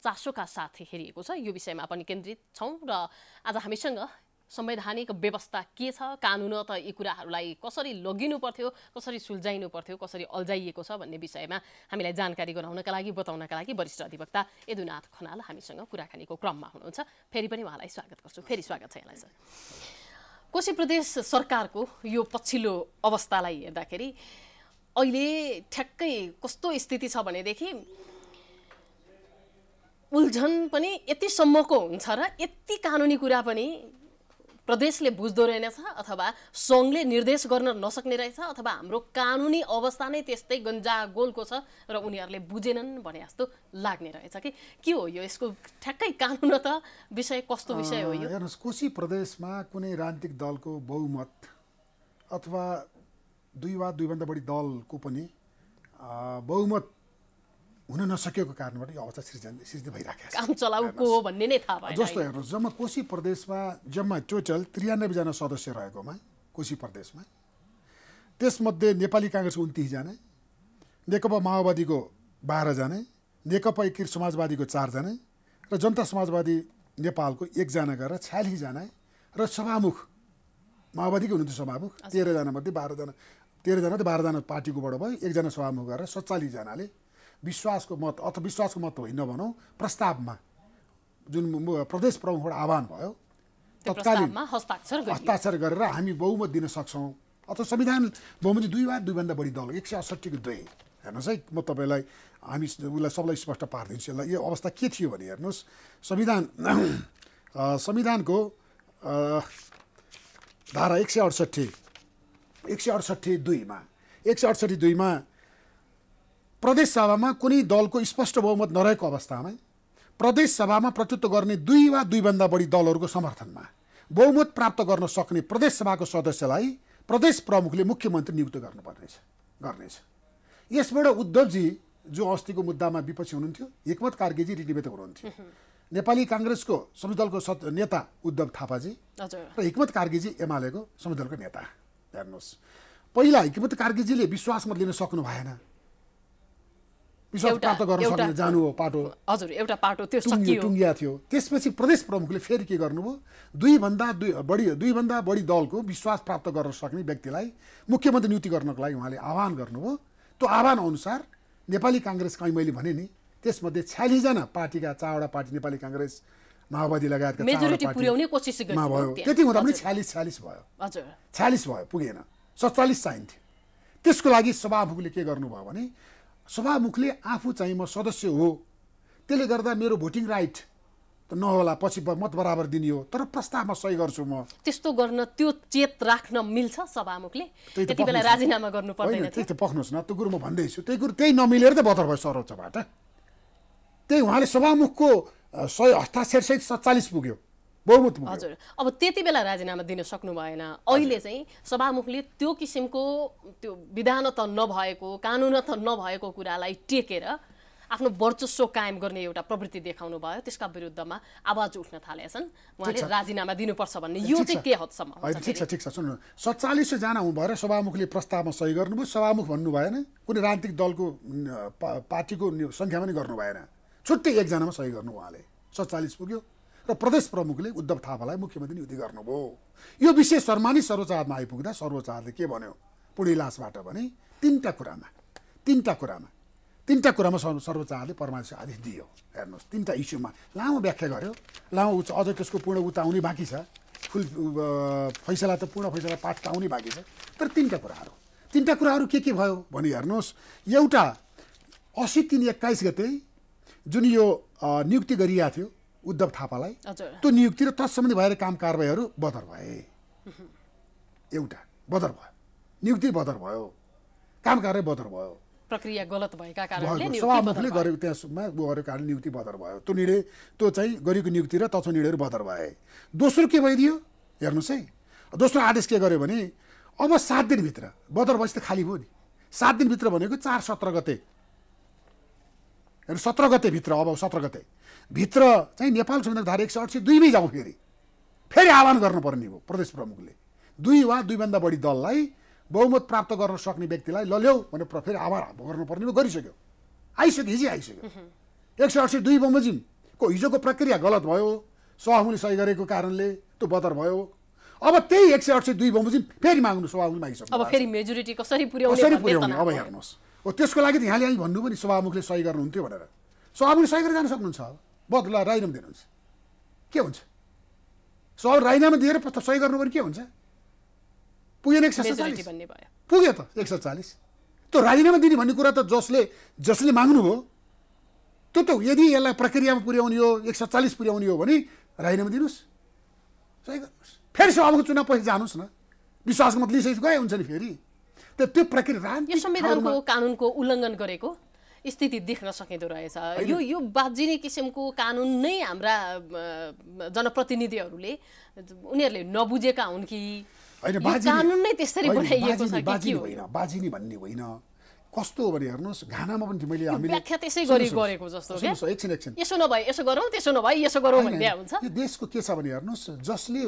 चासोका साथ हेरिएको छ यो विषयमा पनि केन्द्रित छौँ र आज हामीसँग संवैधानिक व्यवस्था के छ कानुन त यी कुराहरूलाई कसरी लगिनु पर्थ्यो कसरी सुल्झाइनु पर्थ्यो कसरी अल्झाइएको छ भन्ने विषयमा हामीलाई जानकारी गराउनका लागि बताउनका लागि वरिष्ठ अधिवक्ता यदुनाथ खनाल हामीसँग कुराकानीको क्रममा हुनुहुन्छ फेरि पनि उहाँलाई स्वागत गर्छु फेरि स्वागत छ यहाँलाई सर कोशी प्रदेश सरकारको यो पछिल्लो अवस्थालाई हेर्दाखेरि अहिले ठ्याक्कै कस्तो स्थिति छ भनेदेखि उल्झन पनि यतिसम्मको हुन्छ र यति कानुनी कुरा पनि प्रदेशले बुझ्दो रहेनछ अथवा सङ्घले निर्देश गर्न नसक्ने रहेछ अथवा हाम्रो कानुनी अवस्था नै त्यस्तै गन्जागोलको छ र उनीहरूले बुझेनन् भने जस्तो लाग्ने रहेछ कि के हो यो यसको ठ्याक्कै कानुन त विषय कस्तो विषय हो यो हेर्नुहोस् कोशी प्रदेशमा कुनै राजनीतिक दलको बहुमत अथवा दुई वा दुईभन्दा बढी दलको पनि बहुमत हुन नसकेको कारणबाट यो अवस्था सिर्जना सृजना भइराखेको छ काम चलाउको हो भन्ने नै थाहा भयो जस्तो हेर्नुहोस् जम्मा कोशी प्रदेशमा जम्मा टोटल त्रियानब्बेजना सदस्य रहेकोमा कोशी प्रदेशमा त्यसमध्ये नेपाली काङ्ग्रेसको उन्तिसजना नेकपा माओवादीको बाह्रजना नेकपा एकीर समाजवादीको चारजना र जनता समाजवादी नेपालको एकजना गरेर छ्यालिसजना र सभामुख माओवादीको हुनुहुन्थ्यो सभामुख तेह्रजना मध्ये बाह्रजना तेह्रजना त बाह्रजना पार्टीकोबाट भयो एकजना सभामुख गरेर सत्तालिसजनाले विश्वासको मत अथवा विश्वासको मत होइन भनौँ प्रस्तावमा जुन प्रदेश प्रमुखबाट आह्वान भयो तत्कालीन हस्ताक्षर गरेर हामी बहुमत दिन सक्छौँ अथवा संविधान बहुमत दुई वा दुईभन्दा बढी दल एक सय अठसट्ठीको दुई हेर्नुहोस् है म तपाईँलाई हामी उसलाई सबलाई स्पष्ट पारिदिन्छु यसलाई यो अवस्था के थियो भने हेर्नुहोस् संविधान [clears throat] संविधानको धारा एक सय अडसट्ठी एक सय अडसट्ठी दुईमा एक सय अडसट्ठी दुईमा प्रदेशसभामा कुनै दलको स्पष्ट बहुमत नरहेको अवस्थामा प्रदेशसभामा प्रतित्व गर्ने दुई वा दुईभन्दा बढी दलहरूको समर्थनमा बहुमत प्राप्त गर्न सक्ने प्रदेशसभाको सदस्यलाई प्रदेश प्रमुखले मुख्यमन्त्री नियुक्त गर्नुपर्नेछ गर्नेछ यसबाट उद्धवजी जो अस्तिको मुद्दामा विपक्षी हुनुहुन्थ्यो हिक्मत कार्कीजी ऋणिवेदक हुनुहुन्थ्यो नेपाली काङ्ग्रेसको दलको सत नेता उद्धव थापाजी र हिक्मत कार्कीजी एमालेको दलको नेता हेर्नुहोस् पहिला हिक्मत कार्कीजीले विश्वासमा लिन सक्नु भएन जानु हो पाटो हजुर एउटा पाटो त्यो टुङ्गिया थियो त्यसपछि प्रदेश प्रमुखले फेरि के गर्नुभयो दुईभन्दा दुई बढी दुईभन्दा बढी दलको विश्वास प्राप्त गर्न सक्ने व्यक्तिलाई मुख्यमन्त्री नियुक्ति गर्नको लागि उहाँले आह्वान गर्नुभयो त्यो आह्वान अनुसार नेपाली काङ्ग्रेस कहीँ मैले भने नि त्यसमध्ये छ्यालिसजना पार्टीका चारवटा पार्टी नेपाली काङ्ग्रेस माओवादी लगायतका भयो त्यति हुँदा पनि छ्यालिस छ्यालिस भयो छ्यालिस भयो पुगेन सत्तालिस चाहिन्थ्यो त्यसको लागि सभामुखले के गर्नुभयो भने सभामुखले आफू चाहिँ म सदस्य हो त्यसले गर्दा मेरो भोटिङ राइट त नहोला पछि मत बराबर दिने हो तर प्रस्तावमा सही गर्छु म त्यस्तो गर्न त्यो चेत राख्न मिल्छ सभामुखले त्यति राजीनामा गर्नु पर्दैन त्यही त पख्नुहोस् न त्यो कुरो म भन्दैछु त्यही कुरो त्यही नमिलेर त बदर भयो सर्वोच्चबाट त्यही उहाँले सभामुखको सय हस्ताक्षरसहित सत्तालिस पुग्यो हजुर अब त्यति बेला राजीनामा दिन सक्नु भएन अहिले चाहिँ सभामुखले त्यो किसिमको त्यो विधान त नभएको कानुन त नभएको कुरालाई टेकेर आफ्नो वर्चस्व कायम गर्ने एउटा प्रवृत्ति देखाउनु भयो त्यसका विरुद्धमा आवाज उठ्न थालेछन् उहाँले राजीनामा दिनुपर्छ भन्ने यो चाहिँ के हदसम्म ठिक छ ठिक छ सुन्नु सत्तालिसजना हुनु भएर सभामुखले प्रस्तावमा सही गर्नुभयो सभामुख भन्नु भएन कुनै राजनीतिक दलको पार्टीको सङ्ख्या पनि गर्नु भएन छुट्टै एकजनामा सही गर्नु उहाँले सत्तालिस पुग्यो र प्रदेश प्रमुखले उद्धव थापालाई मुख्यमन्त्री नियुक्ति गर्नुभयो यो विषय सर्वोच्च सर्वोच्चमा आइपुग्दा सर्वोच्चले के भन्यो पुणेलासबाट भने तिनवटा कुरामा तिनवटा कुरामा तिनवटा कुरामा सर्व सर्वोच्चले परमादेश आदेश दियो हेर्नुहोस् तिनवटा इस्युमा लामो व्याख्या गर्यो लामो उच्च अझ त्यसको पूर्ण उता आउने बाँकी छ फुल फैसला त पूर्ण फैसला पाठ त आउने बाँकी छ तर तिनवटा कुराहरू तिनवटा कुराहरू के के भयो भने हेर्नुहोस् एउटा असी तिन एक्काइस गते जुन यो नियुक्ति गरिएको थियो उद्धव थापालाई त्यो नियुक्ति र तत्सम्बन्धी भएर काम कारवाहीहरू बदर भए एउटा बदर भयो नियुक्ति बदर भयो काम कारवाही बदर भयो प्रक्रिया गलत भएका कारणले सभामुखले गरेको त्यसमा गरेको कारण नियुक्ति बदर भयो त्यो निर्णय त्यो चाहिँ गरेको नियुक्ति र तत्सम्म निर्णयहरू बदर भए दोस्रो के भइदियो हेर्नुहोस् है दोस्रो आदेश के गर्यो भने अब सात दिनभित्र बदर भएपछि त खाली भयो नि सात दिनभित्र भनेको चार सत्र गते सत्र गते भित्र अब सत्र गते भित्र चाहिँ नेपाल संविधान धारा एक सय अठसी दुईमै जाउँ फेरि फेरि आह्वान गर्नुपर्ने हो प्रदेश प्रमुखले दुई वा दुईभन्दा बढी दललाई बहुमत प्राप्त गर्न सक्ने व्यक्तिलाई लल्याउ भनेर फेरि आह्वान गर्नुपर्ने हो गरिसक्यो आइसक्यो हिजै आइसक्यो एक सय अठसी दुई बमोजिम को हिजोको प्रक्रिया गलत भयो सहमुले सही गरेको कारणले त्यो बदर भयो अब त्यही एक सय अठसी दुई बमोजिम फेरि माग्नु सहमुले मागिसक्यो अब फेरि मेजोरिटी कसरी पुर्याउने अब हेर्नुहोस् हो त्यसको लागि त यहाँले यहीँ भन्नु पनि सभामुखले सही गर्नुहुन्थ्यो भनेर सभामुखले सही गरेर जान सक्नुहुन्छ अब ल राजीनामा दिनुहुन्छ के हुन्छ सभा राजीनामा दिएर सही गर्नु पनि के हुन्छ पुगेन एक सय चालिस पुग्यो त एक सय चालिस त्यो राजीनामा दिने भन्ने कुरा त जसले जसले माग्नु माग्नुभयो त्यो त यदि यसलाई प्रक्रियामा पुर्याउने हो एक सय चालिस पुर्याउने हो भने राजीनामा दिनुहोस् सही गर्नुहोस् फेरि सभामुख चुनाव पछि जानुहोस् न विश्वासको मत लिइसकेपछि गए हुन्छ नि फेरि त्यो प्रक्रिया यो संविधानको कानुनको उल्लङ्घन गरेको स्थिति देख्न सकिँदो रहेछ यो यो बाजिने किसिमको कानुन नै हाम्रा जनप्रतिनिधिहरूले उनीहरूले नबुझेका हुन् कि कानुन नै त्यसरी बनाइएको छ बाजिनी भन्ने होइन कस्तो हो भने हेर्नुहोस् घानामा पनि मैले हामीले व्याख्या त्यसै गरी गरेको जस्तो एकछिन एकछिन यसो नभए यसो गरौँ त्यसो नभए यसो गरौँ भन्ने हुन्छ यो देशको के छ भने हेर्नुहोस् जसले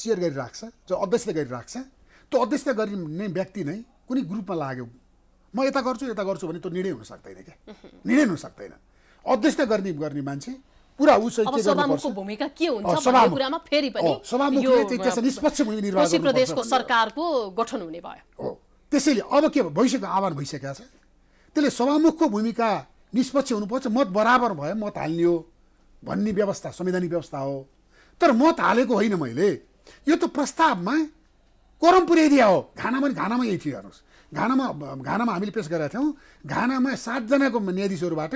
चेयर गरिराख्छ जो अध्यक्षता गरिराख्छ त्यो अध्यक्षता गरिने व्यक्ति नै कुनै ग्रुपमा लाग्यो म यता गर्छु यता गर्छु भने त्यो निर्णय हुन सक्दैन क्या निर्णय हुन सक्दैन अध्यक्ष गर्ने गर्ने मान्छे पुरा उसै हो त्यसैले अब के भइसक्यो आह्वान भइसकेको छ त्यसले सभामुखको भूमिका निष्पक्ष हुनुपर्छ मत बराबर भयो मत हाल्ने हो भन्ने व्यवस्था संवैधानिक व्यवस्था हो तर मत हालेको होइन मैले यो त प्रस्तावमा कोरम पुर्याइदिया हो घानामा घानामा यही थियो हेर्नुहोस् घानामा घानामा हामीले पेस गरेका थियौँ घानामा सातजनाको न्यायाधीशहरूबाट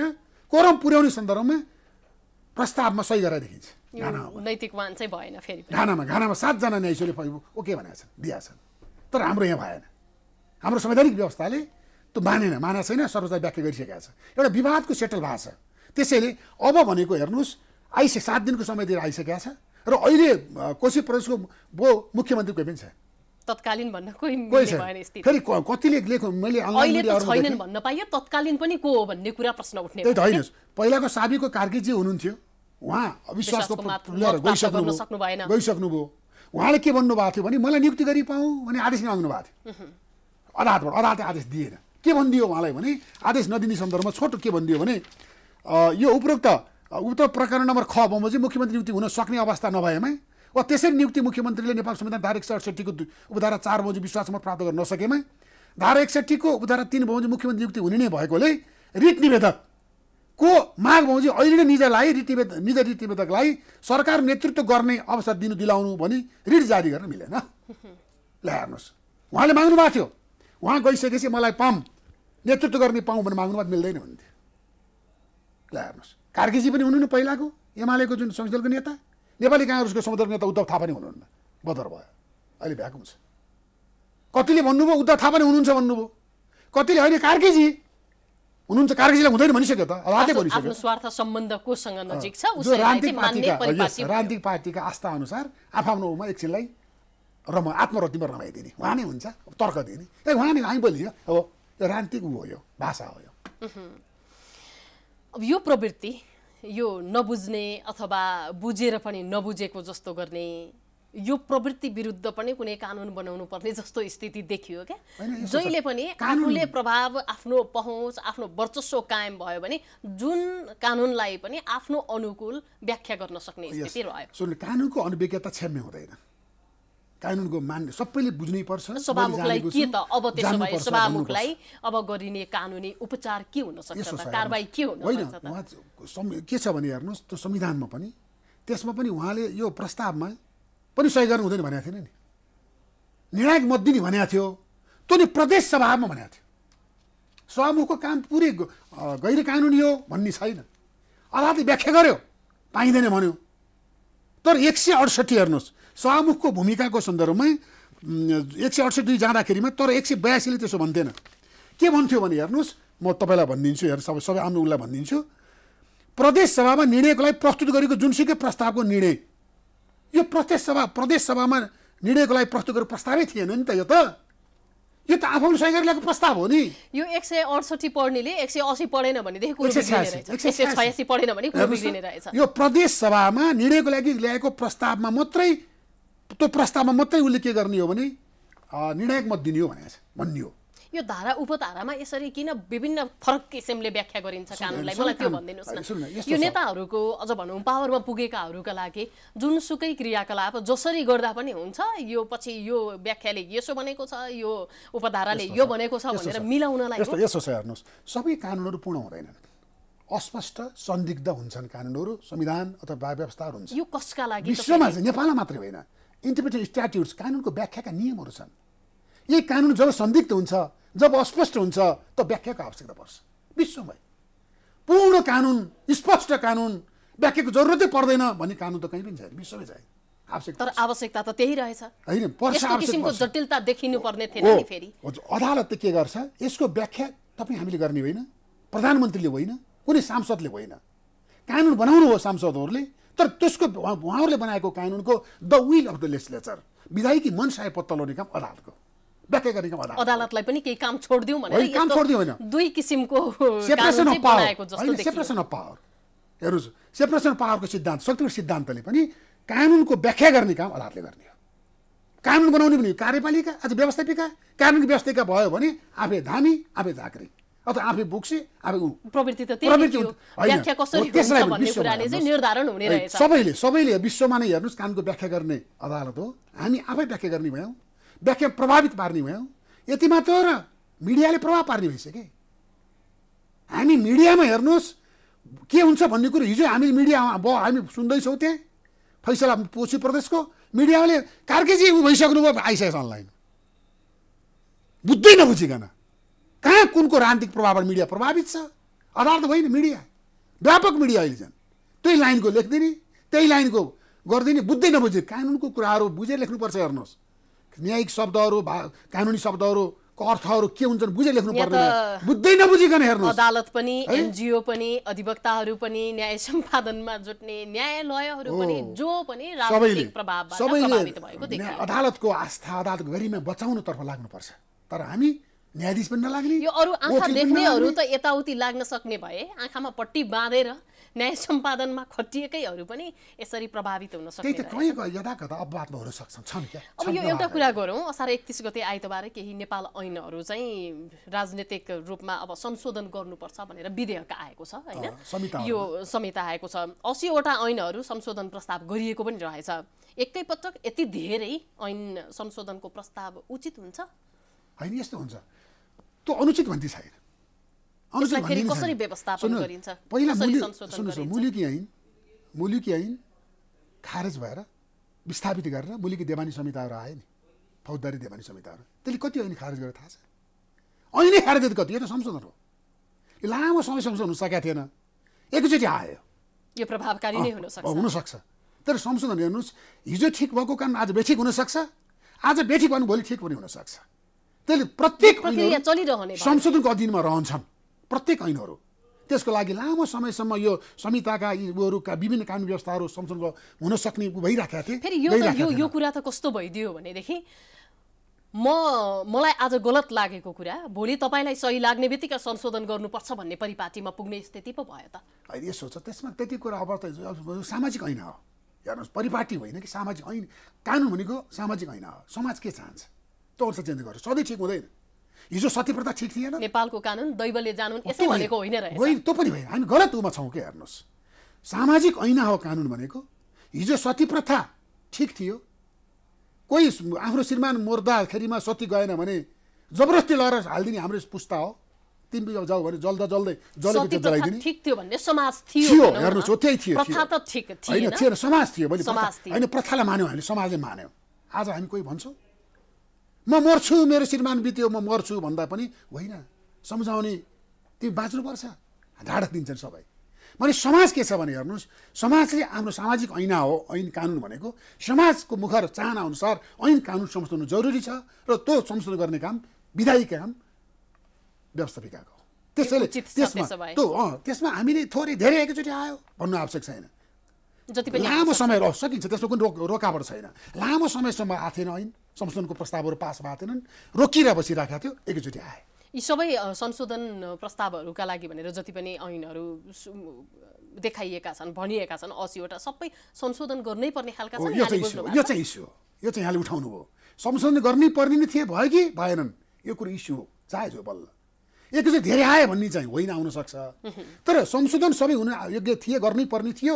कोरम पुर्याउने सन्दर्भमा प्रस्तावमा सही गरेर देखिन्छ नैतिकवान चाहिँ भएन फेरि घानामा घानामा सातजना न्यायाधीशहरूले ओके भनेका छन् दिया छन् तर हाम्रो यहाँ भएन हाम्रो संवैधानिक व्यवस्थाले त्यो मानेन मानेको छैन सर्वोच्च व्याख्या गरिसकेका छ एउटा विवादको सेटल भएको छ त्यसैले अब भनेको हेर्नुहोस् आइसे सात दिनको समय दिएर आइसकेका छ र अहिले कोशी प्रदेशको बो मुख्यमन्त्री कोही पनि छ तत्कालीन भन्न कोही भएन स्थिति फेरि कतिले लेख मैले अहिले त छैनन् भन्न पाइयो तत्कालीन पनि को हो भन्ने कुरा प्रश्न उठ्ने होइन पहिलाको साबिको कार्कीजी हुनुहुन्थ्यो उहाँ अविश्वासको गइसक्नु गइसक्नुभयो उहाँले के भन्नुभएको थियो भने मलाई नियुक्ति गरी पाऊँ भने आदेश आउनु भएको थियो अदालतबाट अदालतले आदेश दिएन के भनिदियो उहाँलाई भने आदेश नदिने सन्दर्भमा छोटो के भनिदियो भने यो उपरोक्त उक्त प्रकरण नम्बर ख बमोजिम मुख्यमन्त्री नियुक्ति हुन सक्ने अवस्था नभएमै वा त्यसरी नियुक्ति मुख्यमन्त्रीले नेपाल संविधान धारा एक सय अडसट्ठीको उपधारा चार बमोजिम मत प्राप्त गर्न नसकेमा धारा एकसट्ठीको उपधारा तिन बमोजिम मुख्यमन्त्री नियुक्ति हुने नै भएकोले निवेदक को माग भाउजी अहिले नै निजलाई रिट निज रीतिवेदकलाई सरकार नेतृत्व गर्ने अवसर दिनु दिलाउनु भने रिट जारी गर्न मिलेन ल हेर्नुहोस् उहाँले माग्नु भएको थियो उहाँ गइसकेपछि मलाई पाऊँ नेतृत्व गर्ने पाऊँ भनेर माग्नु भएको मिल्दैन भन्थ्यो ल हेर्नुहोस् कार्कीजी पनि हुनु न पहिलाको एमालेको जुन संसदको नेता नेपाली काङ्ग्रेसको समुद्र नेता उद्धव थापा नै हुनुहुन्न बदर भयो अहिले भ्याएको हुन्छ कतिले भन्नुभयो उद्धव थापा नै हुनुहुन्छ भन्नुभयो कतिले अहिले कार्केजी हुनुहुन्छ कार्केजीलाई हुँदैन भनिसक्यो त रातै भनिसक्यो स्वार्थ सम्बन्ध कोसँग नजिक छ राजनीतिक पार्टीका राजनीतिक पार्टीका आस्था अनुसार आफ्नो उमा एकछिनलाई रमा आत्मरतिमा रमाइदिने उहाँ नै हुन्छ तर्क दिने ए उहाँ नै हामी बोलियो अब राजनीतिक ऊ हो यो भाषा हो यो अब यो प्रवृत्ति यो नबुझ्ने अथवा बुझेर पनि नबुझेको जस्तो गर्ने यो प्रवृत्ति विरुद्ध पनि कुनै कानुन बनाउनु पर्ने जस्तो स्थिति देखियो क्या जहिले पनि आफूले प्रभाव आफ्नो पहुँच आफ्नो वर्चस्व कायम भयो भने जुन कानुनलाई पनि आफ्नो अनुकूल व्याख्या गर्न सक्ने स्थिति रह्यो कानुनको अनुज्ञता क्षम्य हुँदैन कानुनको मान्य सबैले बुझ्नै पर्छ होइन के छ भने हेर्नुहोस् त्यो संविधानमा पनि त्यसमा पनि उहाँले यो प्रस्तावमा पनि सही गर्नु हुँदैन भनेको थिएन नि निर्णायक मत दिने भनेको थियो त्यो नि प्रदेश सभामा भनेको थियो सभामुखको काम पुरै गैर कानुनी हो भन्ने छैन अदालतले व्याख्या गर्यो पाइँदैन भन्यो तर एक सय अडसट्ठी हेर्नुहोस् सभामुखको भूमिकाको सन्दर्भमा एक सय अठसट्ठी जाँदाखेरिमा तर एक सय बयासीले त्यसो भन्थेन के भन्थ्यो भने हेर्नुहोस् म तपाईँलाई भनिदिन्छु हेर्नु सबै सबै आम उसलाई भनिदिन्छु प्रदेश सभामा निर्णयको लागि प्रस्तुत गरेको जुनसुकै प्रस्तावको निर्णय यो प्रदेश सभा प्रदेश सभामा निर्णयको लागि प्रस्तुत गरेको प्रस्तावै थिएन नि त यो त यो त आफ्नो सही गरिरहेको प्रस्ताव हो नि यो एक सय अडसठी पढ्नेले एक सय असी पढेन भनेदेखि यो प्रदेश सभामा निर्णयको लागि ल्याएको प्रस्तावमा मात्रै त्यो प्रस्तावमा मात्रै उसले के गर्ने हो भने निर्णायक मत दिने हो भनेको भन्ने हो यो धारा उपधारामा यसरी किन विभिन्न फरक किसिमले व्याख्या गरिन्छ कानुनलाई मलाई त्यो भनिदिनुहोस् न यो नेताहरूको अझ भनौँ पावरमा पुगेकाहरूका लागि जुनसुकै क्रियाकलाप जसरी गर्दा पनि हुन्छ यो पछि यो व्याख्याले यसो भनेको छ यो उपधाराले यो भनेको छ भनेर मिलाउनलाई यसो छ हेर्नुहोस् सबै कानुनहरू पूर्ण हुँदैनन् अस्पष्ट सन्दिग्ध हुन्छन् कानुनहरू संविधान अथवा व्यवस्थाहरू हुन्छ यो कसका लागि विश्वमा चाहिँ नेपालमा मात्रै होइन इन्टरप्रिटेड स्ट्याट्युट्स कानुनको व्याख्याका नियमहरू छन् यी कानुन जब सन्दिग्ध हुन्छ जब अस्पष्ट हुन्छ त व्याख्याको आवश्यकता पर्छ विश्वमै पूर्ण कानुन स्पष्ट कानुन व्याख्याको जरुरतै पर्दैन भन्ने कानुन त कहीँ पनि छैन विश्वमै छैन आवश्यकता तर आवश्यकता त त्यही रहेछ होइन जटिलता देखिनु जटिलता थियो फेरि अदालत त के गर्छ यसको व्याख्या तपाईँ हामीले गर्ने होइन प्रधानमन्त्रीले होइन कुनै सांसदले होइन कानुन बनाउनु हो सांसदहरूले तर त्यसको उहाँहरूले बनाएको कानुनको the will of the legislature विधायकी मन साहेब पत्ता लगाउने काम अदालतको व्याख्या गर्ने काम अदालतलाई पनि केही काम छोडिदिउँ भनेर काम छोडिदिउँ होइन दुई किसिमको सेपरेसन अफ पावर होइन सेपरेसन अफ पावर हेर्नुहोस् सेपरेसन पावरको सिद्धान्त शक्तिको सिद्धान्तले पनि कानुनको व्याख्या गर्ने काम अदालतले गर्ने हो कानुन बनाउने पनि कार्यपालिका आज व्यवस्थापिका कानुन व्यवस्थापिका भयो भने आफै धामी आफै झाँक्री अथवा आफै बोक्सी आफै प्रवृत्ति त व्याख्या कसरी निर्धारण हुने रहेछ सबैले सबैले विश्वमा नै हेर्नुहोस् कानुनको व्याख्या गर्ने अदालत हो हामी आफै व्याख्या गर्ने भयौँ व्याख्या प्रभावित पार्ने भयौँ यति मात्र र मिडियाले प्रभाव पार्ने भइसके हामी मिडियामा हेर्नुहोस् के हुन्छ भन्ने कुरो हिजो हामी मिडिया अब हामी सुन्दैछौँ त्यहाँ फैसला पश्चिम प्रदेशको मिडियाले कार्केजी ऊ भइसक्नुभयो आइसकेछ अनलाइन बुझ्दै नबुझिकन कहाँ कुनको राजनीतिक प्रभावबाट मिडिया प्रभावित छ आधार त होइन मिडिया व्यापक मिडिया अहिले झन् त्यही लाइनको लेखिदिने त्यही लाइनको गरिदिने बुझ्दै नबुझे कानुनको कुराहरू बुझेर लेख्नुपर्छ हेर्नुहोस् न्यायिक शब्दहरू भा कानुनी शब्दहरूको अर्थहरू के हुन्छन् बुझेर लेख्नु पर्दैन बुझ्दै नबुझिकन हेर्नु अदालत पनि एनजिओ पनि अधिवक्ताहरू पनि न्याय सम्पादनमा जुट्ने न्यायालयहरू पनि जो पनि सबैले अदालतको आस्था अदालत गरिमा बचाउनुतर्फ लाग्नुपर्छ तर हामी न्यायाधीश पनि नलाग्ने यो अरू आँखा देख्नेहरू त यताउति लाग्न सक्ने भए आँखामा पट्टी बाँधेर न्याय सम्पादनमा खटिएकैहरू पनि यसरी प्रभावित हुन सक्छ अब यो एउटा कुरा गरौँ असार एकतिस गते आइतबार केही नेपाल ऐनहरू चाहिँ राजनैतिक रूपमा अब संशोधन गर्नुपर्छ भनेर विधेयक आएको छ होइन यो संहिता आएको छ असीवटा ऐनहरू संशोधन प्रस्ताव गरिएको पनि रहेछ एकै पटक यति धेरै ऐन संशोधनको प्रस्ताव उचित हुन्छ होइन यस्तो हुन्छ त्यो अनुचित भन्ने छैन अनुचित भन्ने पहिला सुन्नुहोस् मुलुकी ऐन मुलुकी ऐन खारेज भएर विस्थापित गरेर मुलुकी देवानी संहिताहरू आयो नि फौजदारी देवानी संहिताहरू त्यसले कति ऐन खारेज गरेर थाहा छ ऐनै खारेज कति यो त संशोधन हो यो लामो समय संशोधन हुन सकेको थिएन एकैचोटि आयो यो प्रभावकारी नै हुनसक्छ तर संशोधन हेर्नुहोस् हिजो ठिक भएको कारण आज बेठिक हुनसक्छ आज बेठिक भन्नु भोलि ठिक पनि हुनसक्छ त्यसले प्रत्येक संशोधनको अधीनमा रहन्छन् प्रत्येक ऐनहरू त्यसको लागि लामो समयसम्म यो संहिताका यीहरूका विभिन्न कानुन व्यवस्थाहरू संशोधनको हुन सक्ने भइराखेका थिए फेरि यो यो यो कुरा त कस्तो भइदियो भनेदेखि म मलाई आज गलत लागेको कुरा भोलि तपाईँलाई सही लाग्ने बित्तिकै संशोधन गर्नुपर्छ भन्ने परिपाटीमा पुग्ने स्थिति पो भयो त अहिले यसो छ त्यसमा त्यति कुरा अब त सामाजिक ऐन हो हेर्नुहोस् परिपाटी होइन कि सामाजिक ऐन कानुन भनेको सामाजिक ऐन हो समाज के चाहन्छ अवस्था चेन्ज गर्यो सधैँ ठिक हुँदैन हिजो सती प्रथा ठिक थिएन नेपालको कानुन दैवले जानुन यसै भनेको होइन रहेछ होइन त्यो पनि होइन हामी गलत उमा छौँ के हेर्नुहोस् सामाजिक ऐना हो कानुन भनेको हिजो सती प्रथा ठिक थियो कोही आफ्नो श्रीमान मर्दाखेरिमा सती गएन भने जबरजस्ती लगाएर हालिदिने हाम्रो पुस्ता हो तिमी जाऊ भने जल्दा जल्दै जलेको जलाइदिने ठिक थियो भन्ने समाज थियो हेर्नुहोस् हो त्यही थियो प्रथा त थिएन समाज थियो मैले होइन प्रथालाई मान्यौँ हामीले समाजले मान्यौँ आज हामी कोही भन्छौँ म मर्छु मेरो श्रीमान बित्यो म मर्छु भन्दा पनि होइन सम्झाउने त्यो बाँच्नुपर्छ ढाडक दिन्छन् सबै भने समाज के छ भने हेर्नुहोस् समाजले हाम्रो सामाजिक ऐना हो ऐन कानुन भनेको समाजको मुखर चाहना अनुसार ऐन कानुन संशोधन जरुरी छ र त्यो संशोधन गर्ने काम विधायी काम व्यवस्थापिकाको त्यसैले त्यसमा त्यो अँ त्यसमा हामीले थोरै धेरै एकचोटि आयो भन्नु आवश्यक छैन लामो समय सकिन्छ त्यसमा कुनै रोक रोकावट छैन लामो समयसम्म आएको थिएन ऐन संशोधनको प्रस्तावहरू पास भएको थिएनन् रोकिएर बसिरहेको थियो एकैचोटि आए यी सबै संशोधन प्रस्तावहरूका लागि भनेर जति पनि ऐनहरू देखाइएका छन् भनिएका छन् असीवटा सबै संशोधन गर्नै पर्ने खालका छन् यो चाहिँ यो चाहिँ इस्यु हो यो चाहिँ यहाँले उठाउनु भयो संशोधन गर्नै पर्ने नै थिए भयो कि भएनन् यो कुरो इस्यु हो चाहे जो बल्ल चाहिँ धेरै आयो भन्ने चाहिँ होइन आउन सक्छ तर संशोधन सबै हुन योग्य थिए गर्नै पर्ने थियो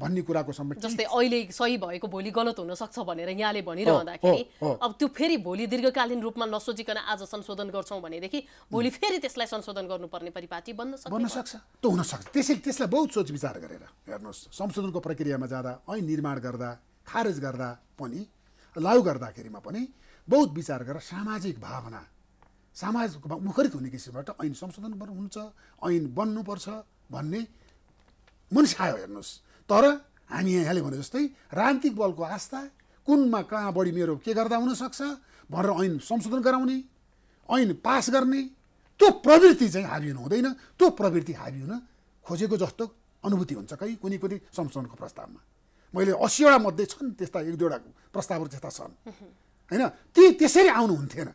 भन्ने कुराको सम्बन्ध जस्तै अहिले सही भएको भोलि गलत हुनसक्छ भनेर यहाँले भनिरहँदाखेरि अब त्यो फेरि भोलि दीर्घकालीन रूपमा नसोचिकन आज संशोधन गर्छौँ भनेदेखि भोलि फेरि त्यसलाई संशोधन गर्नुपर्ने परिपाटी बन्न सक्छ बन्न सक्छ त्यो हुनसक्छ त्यसै त्यसलाई बहुत सोच विचार गरेर हेर्नुहोस् संशोधनको प्रक्रियामा जाँदा ऐन निर्माण गर्दा खारेज गर्दा पनि लागु गर्दाखेरिमा पनि बहुत विचार गरेर सामाजिक भावना सामाजिक मुखरित हुने किसिमबाट ऐन संशोधन हुन्छ ऐन बन्नुपर्छ भन्ने मनसायो हेर्नुहोस् तर हामी यहाँले भने जस्तै राजनीतिक बलको आस्था कुनमा कहाँ बढी मेरो के गर्दा हुनसक्छ भनेर ऐन संशोधन गराउने ऐन पास गर्ने त्यो प्रवृत्ति चाहिँ हाबी हुनु हुँदैन त्यो प्रवृत्ति हाबी हुन खोजेको जस्तो अनुभूति हुन्छ कहीँ कुनै पनि संशोधनको प्रस्तावमा मैले असीवटा मध्ये छन् त्यस्ता एक दुईवटा प्रस्तावहरू त्यस्ता छन् [laughs] होइन ती त्यसरी आउनु आउनुहुन्थेन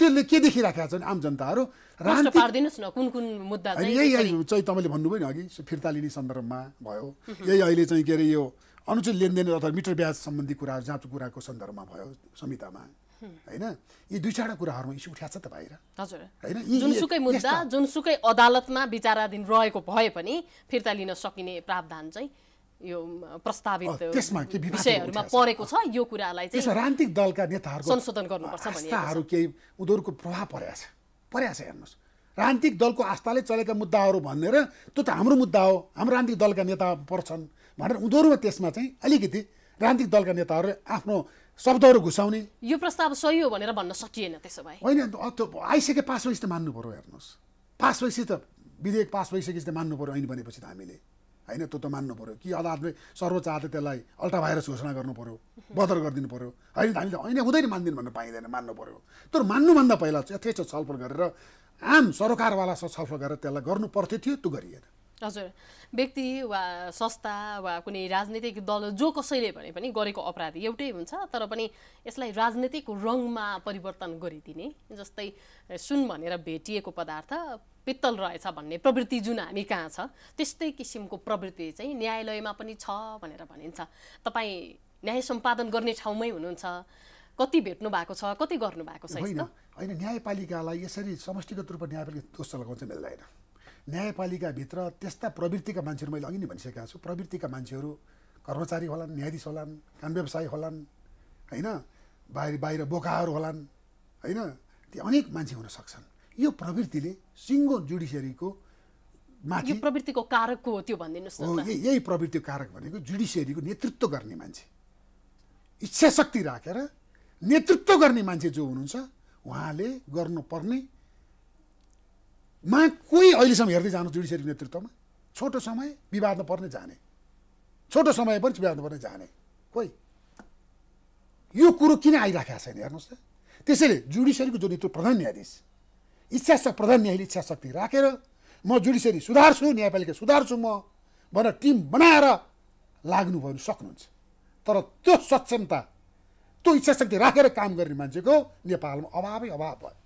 त्यसले के देखिराखेका छन् आम जनताहरू यही चाहिँ तपाईँले भन्नुभयो नि अघि फिर्ता लिने सन्दर्भमा भयो यही अहिले चाहिँ के अरे यो अनुचित लेनदेन अथवा मिटर ब्याज सम्बन्धी कुराहरू जाँच कुराको सन्दर्भमा भयो संहितामा होइन यी दुई चारवटा कुराहरूमा इस्यु उठ्याएको छ त बाहिर होइन जुनसुकै मुद्दा जुनसुकै अदालतमा विचाराधीन रहेको भए पनि फिर्ता लिन सकिने प्रावधान चाहिँ यो प्रस्तावित विषयहरूमा परेको छ यो कुरालाई चाहिँ राजनीतिक दलका नेताहरू संशोधन गर्नुपर्छ केही उनीहरूको प्रभाव परेछ परेछ परेको छ हेर्नुहोस् राजनीतिक दलको आस्थाले चलेका मुद्दाहरू भनेर त्यो त हाम्रो मुद्दा हो हाम्रो राजनीतिक दलका नेता पर्छन् भनेर उनीहरूमा त्यसमा चाहिँ अलिकति राजनीतिक दलका नेताहरूले आफ्नो शब्दहरू घुसाउने यो प्रस्ताव सही हो भनेर भन्न सकिएन त्यसो भए होइन आइसके पास भएपछि त मान्नु पऱ्यो हेर्नुहोस् पास भएपछि त विधेयक पास भइसकेपछि त मान्नु पऱ्यो ऐन भनेपछि त हामीले होइन त्यो त मान्नु पऱ्यो कि अदालतले सर्वोच्च अदालतले त्यसलाई भाइरस घोषणा गर्नु पऱ्यो बदर गरिदिनु पऱ्यो होइन हामीले होइन हुँदैन मान्दिनँ भन्नु पाइँदैन मान्नु पऱ्यो तर मान्नुभन्दा पहिला यथेष्ट छलफल गरेर आम सरकारवालासँग छलफल गरेर त्यसलाई गर्नु पर्थ्यो थियो त्यो गरिएन हजुर व्यक्ति वा संस्था वा कुनै राजनीतिक दल जो कसैले भने पनि गरेको अपराध एउटै हुन्छ तर पनि यसलाई राजनीतिक रङमा परिवर्तन गरिदिने जस्तै सुन भनेर भेटिएको पदार्थ पित्तल रहेछ भन्ने प्रवृत्ति जुन हामी कहाँ छ त्यस्तै किसिमको प्रवृत्ति चाहिँ न्यायालयमा पनि छ भनेर भनिन्छ तपाईँ न्याय सम्पादन गर्ने ठाउँमै हुनुहुन्छ कति भेट्नु भएको छ कति गर्नु भएको छ होइन होइन न्यायपालिकालाई यसरी समष्टिगत रूपमा न्यायपालिका दोष लगाउन चाहिँ मिल्दैन न्यायपालिकाभित्र त्यस्ता प्रवृत्तिका मान्छेहरू मैले अघि नै भनिसकेको छु प्रवृत्तिका मान्छेहरू कर्मचारी होलान् न्यायाधीश होलान् कान व्यवसायी होलान् होइन बाहिर बाहिर बोकाहरू होलान् होइन ती अनेक मान्छे हुन सक्छन् यो प्रवृत्तिले सिङ्गो जुडिसियरीको माथि प्रवृत्तिको कारक हो त्यो भनिदिनुहोस् यही प्रवृत्तिको कारक भनेको जुडिसियरीको नेतृत्व गर्ने मान्छे इच्छा शक्ति राखेर नेतृत्व गर्ने मान्छे जो हुनुहुन्छ उहाँले गर्नुपर्ने मा कोही अहिलेसम्म हेर्दै जानु जुडिसियरीको नेतृत्वमा छोटो समय विवाद नपर्ने जाने छोटो समय पनि विवाद नपर्ने जाने कोही यो कुरो किन आइराखेको छैन हेर्नुहोस् त त्यसैले जुडिसियरीको जो नेतृत्व प्रधान न्यायाधीश इच्छा शक्ति प्रधान न्यायले इच्छा शक्ति राखेर म जुडिसियरी सुधार्छु न्यायपालिका सुधार्छु म भनेर टिम बनाएर भयो भने सक्नुहुन्छ तर त्यो सक्षमता त्यो इच्छा शक्ति राखेर काम गर्ने मान्छेको नेपालमा अभावै अभाव भयो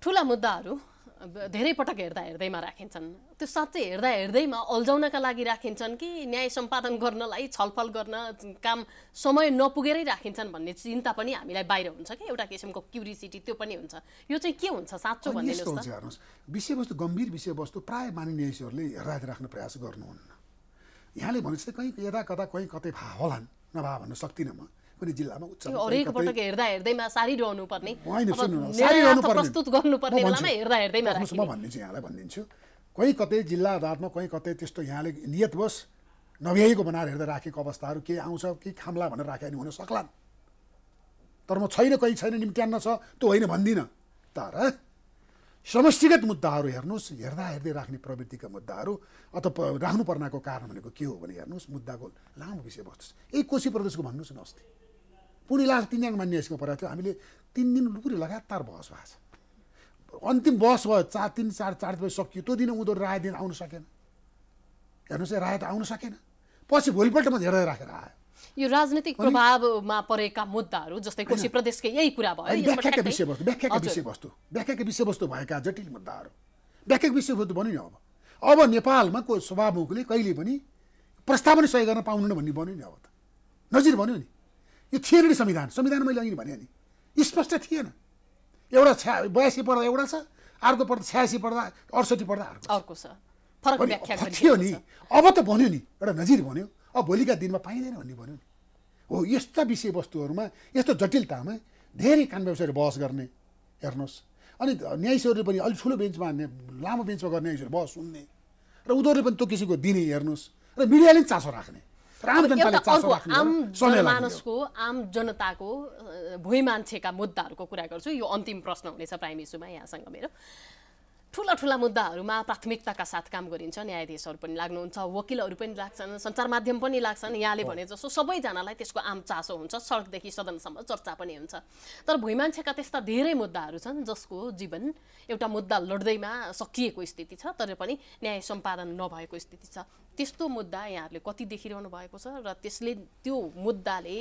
ठुला मुद्दाहरू धेरै पटक हेर्दा हेर्दैमा राखिन्छन् त्यो साँच्चै हेर्दा हेर्दैमा अल्झाउनका लागि राखिन्छन् कि न्याय सम्पादन गर्नलाई छलफल गर्न काम समय नपुगेरै राखिन्छन् भन्ने चिन्ता पनि हामीलाई बाहिर हुन्छ कि एउटा किसिमको क्युरिसिटी त्यो पनि हुन्छ यो चाहिँ के हुन्छ साँचो भन्ने विषयवस्तु गम्भीर विषयवस्तु प्राय मानिस न्यायाधीशहरूले हेर्दा राख्ने प्रयास गर्नुहुन्न यहाँले भनेपछि कहीँ यदा कता कहीँ कतै भा होलान् नभए भन्न सक्दिनँ म कुनै जिल्लामा उच्च हरेक पटक हेर्दा हेर्दैमा सारी रहनु पर्ने प्रस्तुत गर्नुपर्ने बेलामा हेर्दा हेर्दैमा म भनिदिन्छु यहाँलाई भनिदिन्छु कहीँ कतै जिल्ला आधारमा कहीँ कतै त्यस्तो यहाँले नियत नियतवश नभ्याएको बनाएर हेर्दा राखेको अवस्थाहरू केही आउँछ के खाम्ला भनेर राखे नि हुन सक्लान् तर म छैन कहीँ छैन निम्त्यान्न छ त्यो होइन भन्दिनँ तर समष्टिगत मुद्दाहरू हेर्नुहोस् हेर्दा हेर्दै राख्ने प्रवृत्तिका मुद्दाहरू अथवा राख्नुपर्नेको कारण भनेको के हो भने हेर्नुहोस् मुद्दाको लामो विषय विषयवस्तु यही कोशी प्रदेशको भन्नुहोस् न अस्ति पुरै तिन तिनजना मान्ने यसमा परेको थियो हामीले तिन दिन पुरै लगातार बहस भएको छ अन्तिम बहस भयो चार तिन चार चार बजी सकियो त्यो दिन उनीहरू राय दिन आउन सकेन हेर्नुहोस् है राय त आउनु सकेन पछि भोलिपल्ट म धेरै राखेर आयो यो राजनीतिक प्रभावमा परेका मुद्दाहरू जस्तै कोशी प्रदेशकै यही कुरा भयो व्याख्याका विषयवस्तु व्याख्याका विषयवस्तु व्याख्याका विषयवस्तु भएका जटिल मुद्दाहरू व्याख्याको विषयवस्तु भन्यो नि अब अब नेपालमा को सभामुखले कहिले पनि प्रस्तावना सही गर्न पाउनु भन्ने भन्यो नि अब त नजिर भन्यो नि यो थिएन नि संविधान संविधान मैले अघि भने नि स्पष्ट थिएन एउटा छ्या बयासी पर्दा एउटा छ अर्को पर्दा छ्यासी पर्दा अडसठी पढ्दा अर्को छ फरक थियो नि अब त भन्यो नि एउटा नजिर भन्यो अब भोलिका दिनमा पाइँदैन भन्ने भन्यो नि हो यस्ता विषयवस्तुहरूमा यस्तो जटिलतामा धेरै कान व्यवसायहरू बहस गर्ने हेर्नुहोस् अनि न्यायाधीशहरूले पनि अलिक ठुलो बेन्चमा लामो बेन्चमा गर्ने न्यायाधीशहरू बहस सुन्ने र उनीहरूले पनि त्यो किसिमको दिने हेर्नुहोस् र मिडियाले पनि चासो राख्ने आम जनमानसको आम जनताको भुइँ मान्छेका मुद्दाहरूको कुरा गर्छु यो अन्तिम प्रश्न हुनेछ प्राइम इस्युमा यहाँसँग मेरो ठुला ठुला मुद्दाहरूमा प्राथमिकताका साथ काम गरिन्छ न्यायाधीशहरू पनि लाग्नुहुन्छ वकिलहरू पनि लाग्छन् सञ्चार माध्यम पनि लाग्छन् यहाँले भने जस्तो सबैजनालाई त्यसको आम चासो हुन्छ सडकदेखि सदनसम्म चर्चा पनि हुन्छ तर भुइँमान्छेका त्यस्ता धेरै मुद्दाहरू छन् जसको जीवन एउटा मुद्दा लड्दैमा सकिएको स्थिति छ तर पनि न्याय सम्पादन नभएको स्थिति छ त्यस्तो मुद्दा यहाँहरूले कति देखिरहनु भएको छ र त्यसले त्यो मुद्दाले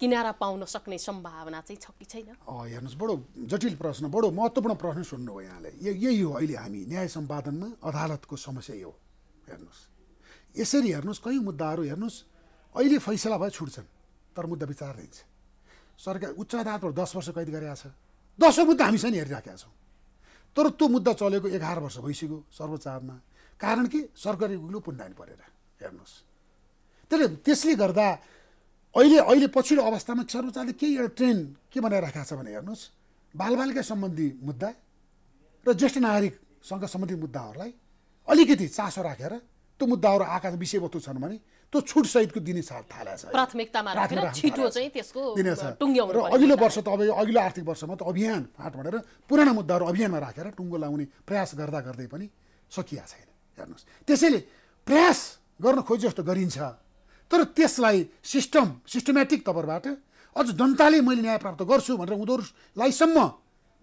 किनारा पाउन सक्ने सम्भावना चाहिँ छ कि छैन हेर्नुहोस् बडो जटिल प्रश्न बडो महत्त्वपूर्ण प्रश्न सुन्नुभयो यहाँले यही हो अहिले हामी न्याय सम्पादनमा अदालतको समस्या यो हेर्नुहोस् यसरी हेर्नुहोस् कयौँ मुद्दाहरू हेर्नुहोस् अहिले फैसला भए छुट्छन् तर मुद्दा विचार रहन्छ सरकार उच्च अदालतबाट दस वर्ष कैद गरेका छ दसौँ मुद्दा हामीसँग हेरिराखेका छौँ तर त्यो मुद्दा चलेको एघार वर्ष भइसक्यो सर्वोच्चमा कारण कि सरकारी उग्लो परेर हेर्नुहोस् त्यसले त्यसले गर्दा अहिले अहिले पछिल्लो अवस्थामा सर्वोच्चले केही एउटा ट्रेन के बनाइराखेको छ भने हेर्नुहोस् बालबालिका सम्बन्धी मुद्दा र ज्येष्ठ नागरिकसँग सम्बन्धित मुद्दाहरूलाई अलिकति चासो राखेर त्यो मुद्दाहरू आएका विषयवस्तु छन् भने त्यो छुटसहितको दिने थालेछ र अघिल्लो वर्ष त अब अघिल्लो आर्थिक वर्षमा त अभियान फाँट भनेर पुराना मुद्दाहरू अभियानमा राखेर टुङ्गो लाउने प्रयास गर्दा गर्दै पनि सकिया छैन हेर्नुहोस् त्यसैले प्रयास गर्न खोजे जस्तो गरिन्छ तर त्यसलाई सिस्टम सिस्टमेटिक तवरबाट अझ जनताले मैले न्याय प्राप्त गर्छु भनेर उनीहरूलाईसम्म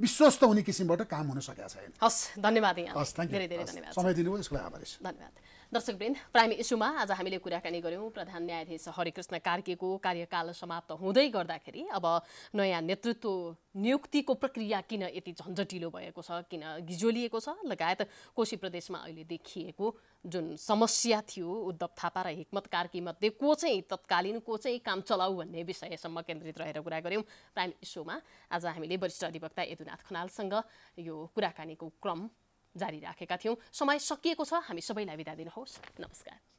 विश्वस्त हुने किसिमबाट काम हुन सकेका छैन हस् धन्यवाद हस् धेरै धेरै धन्यवाद समय दिनुभयो यसको लागि आभारी धन्यवाद दर्शकवृन्द प्राइम इस्युमा आज हामीले कुराकानी गऱ्यौँ प्रधान न्यायाधीश हरिकृष्ण कार्कीको कार्यकाल समाप्त हुँदै गर्दाखेरि अब नयाँ नेतृत्व नियुक्तिको प्रक्रिया किन यति झन्झटिलो भएको छ किन गिजोलिएको छ लगायत कोशी प्रदेशमा अहिले देखिएको जुन समस्या थियो उद्धव थापा र हिक्मत कार्कीमध्ये को चाहिँ तत्कालीन को चाहिँ काम चलाऊ भन्ने विषयसम्म केन्द्रित रहेर कुरा गऱ्यौँ प्राइम इस्युमा आज हामीले वरिष्ठ अधिवक्ता यदुनाथ खनालसँग यो कुराकानीको क्रम जारी राखेका थियौँ समय सकिएको छ हामी सबैलाई बिदा दिनुहोस् नमस्कार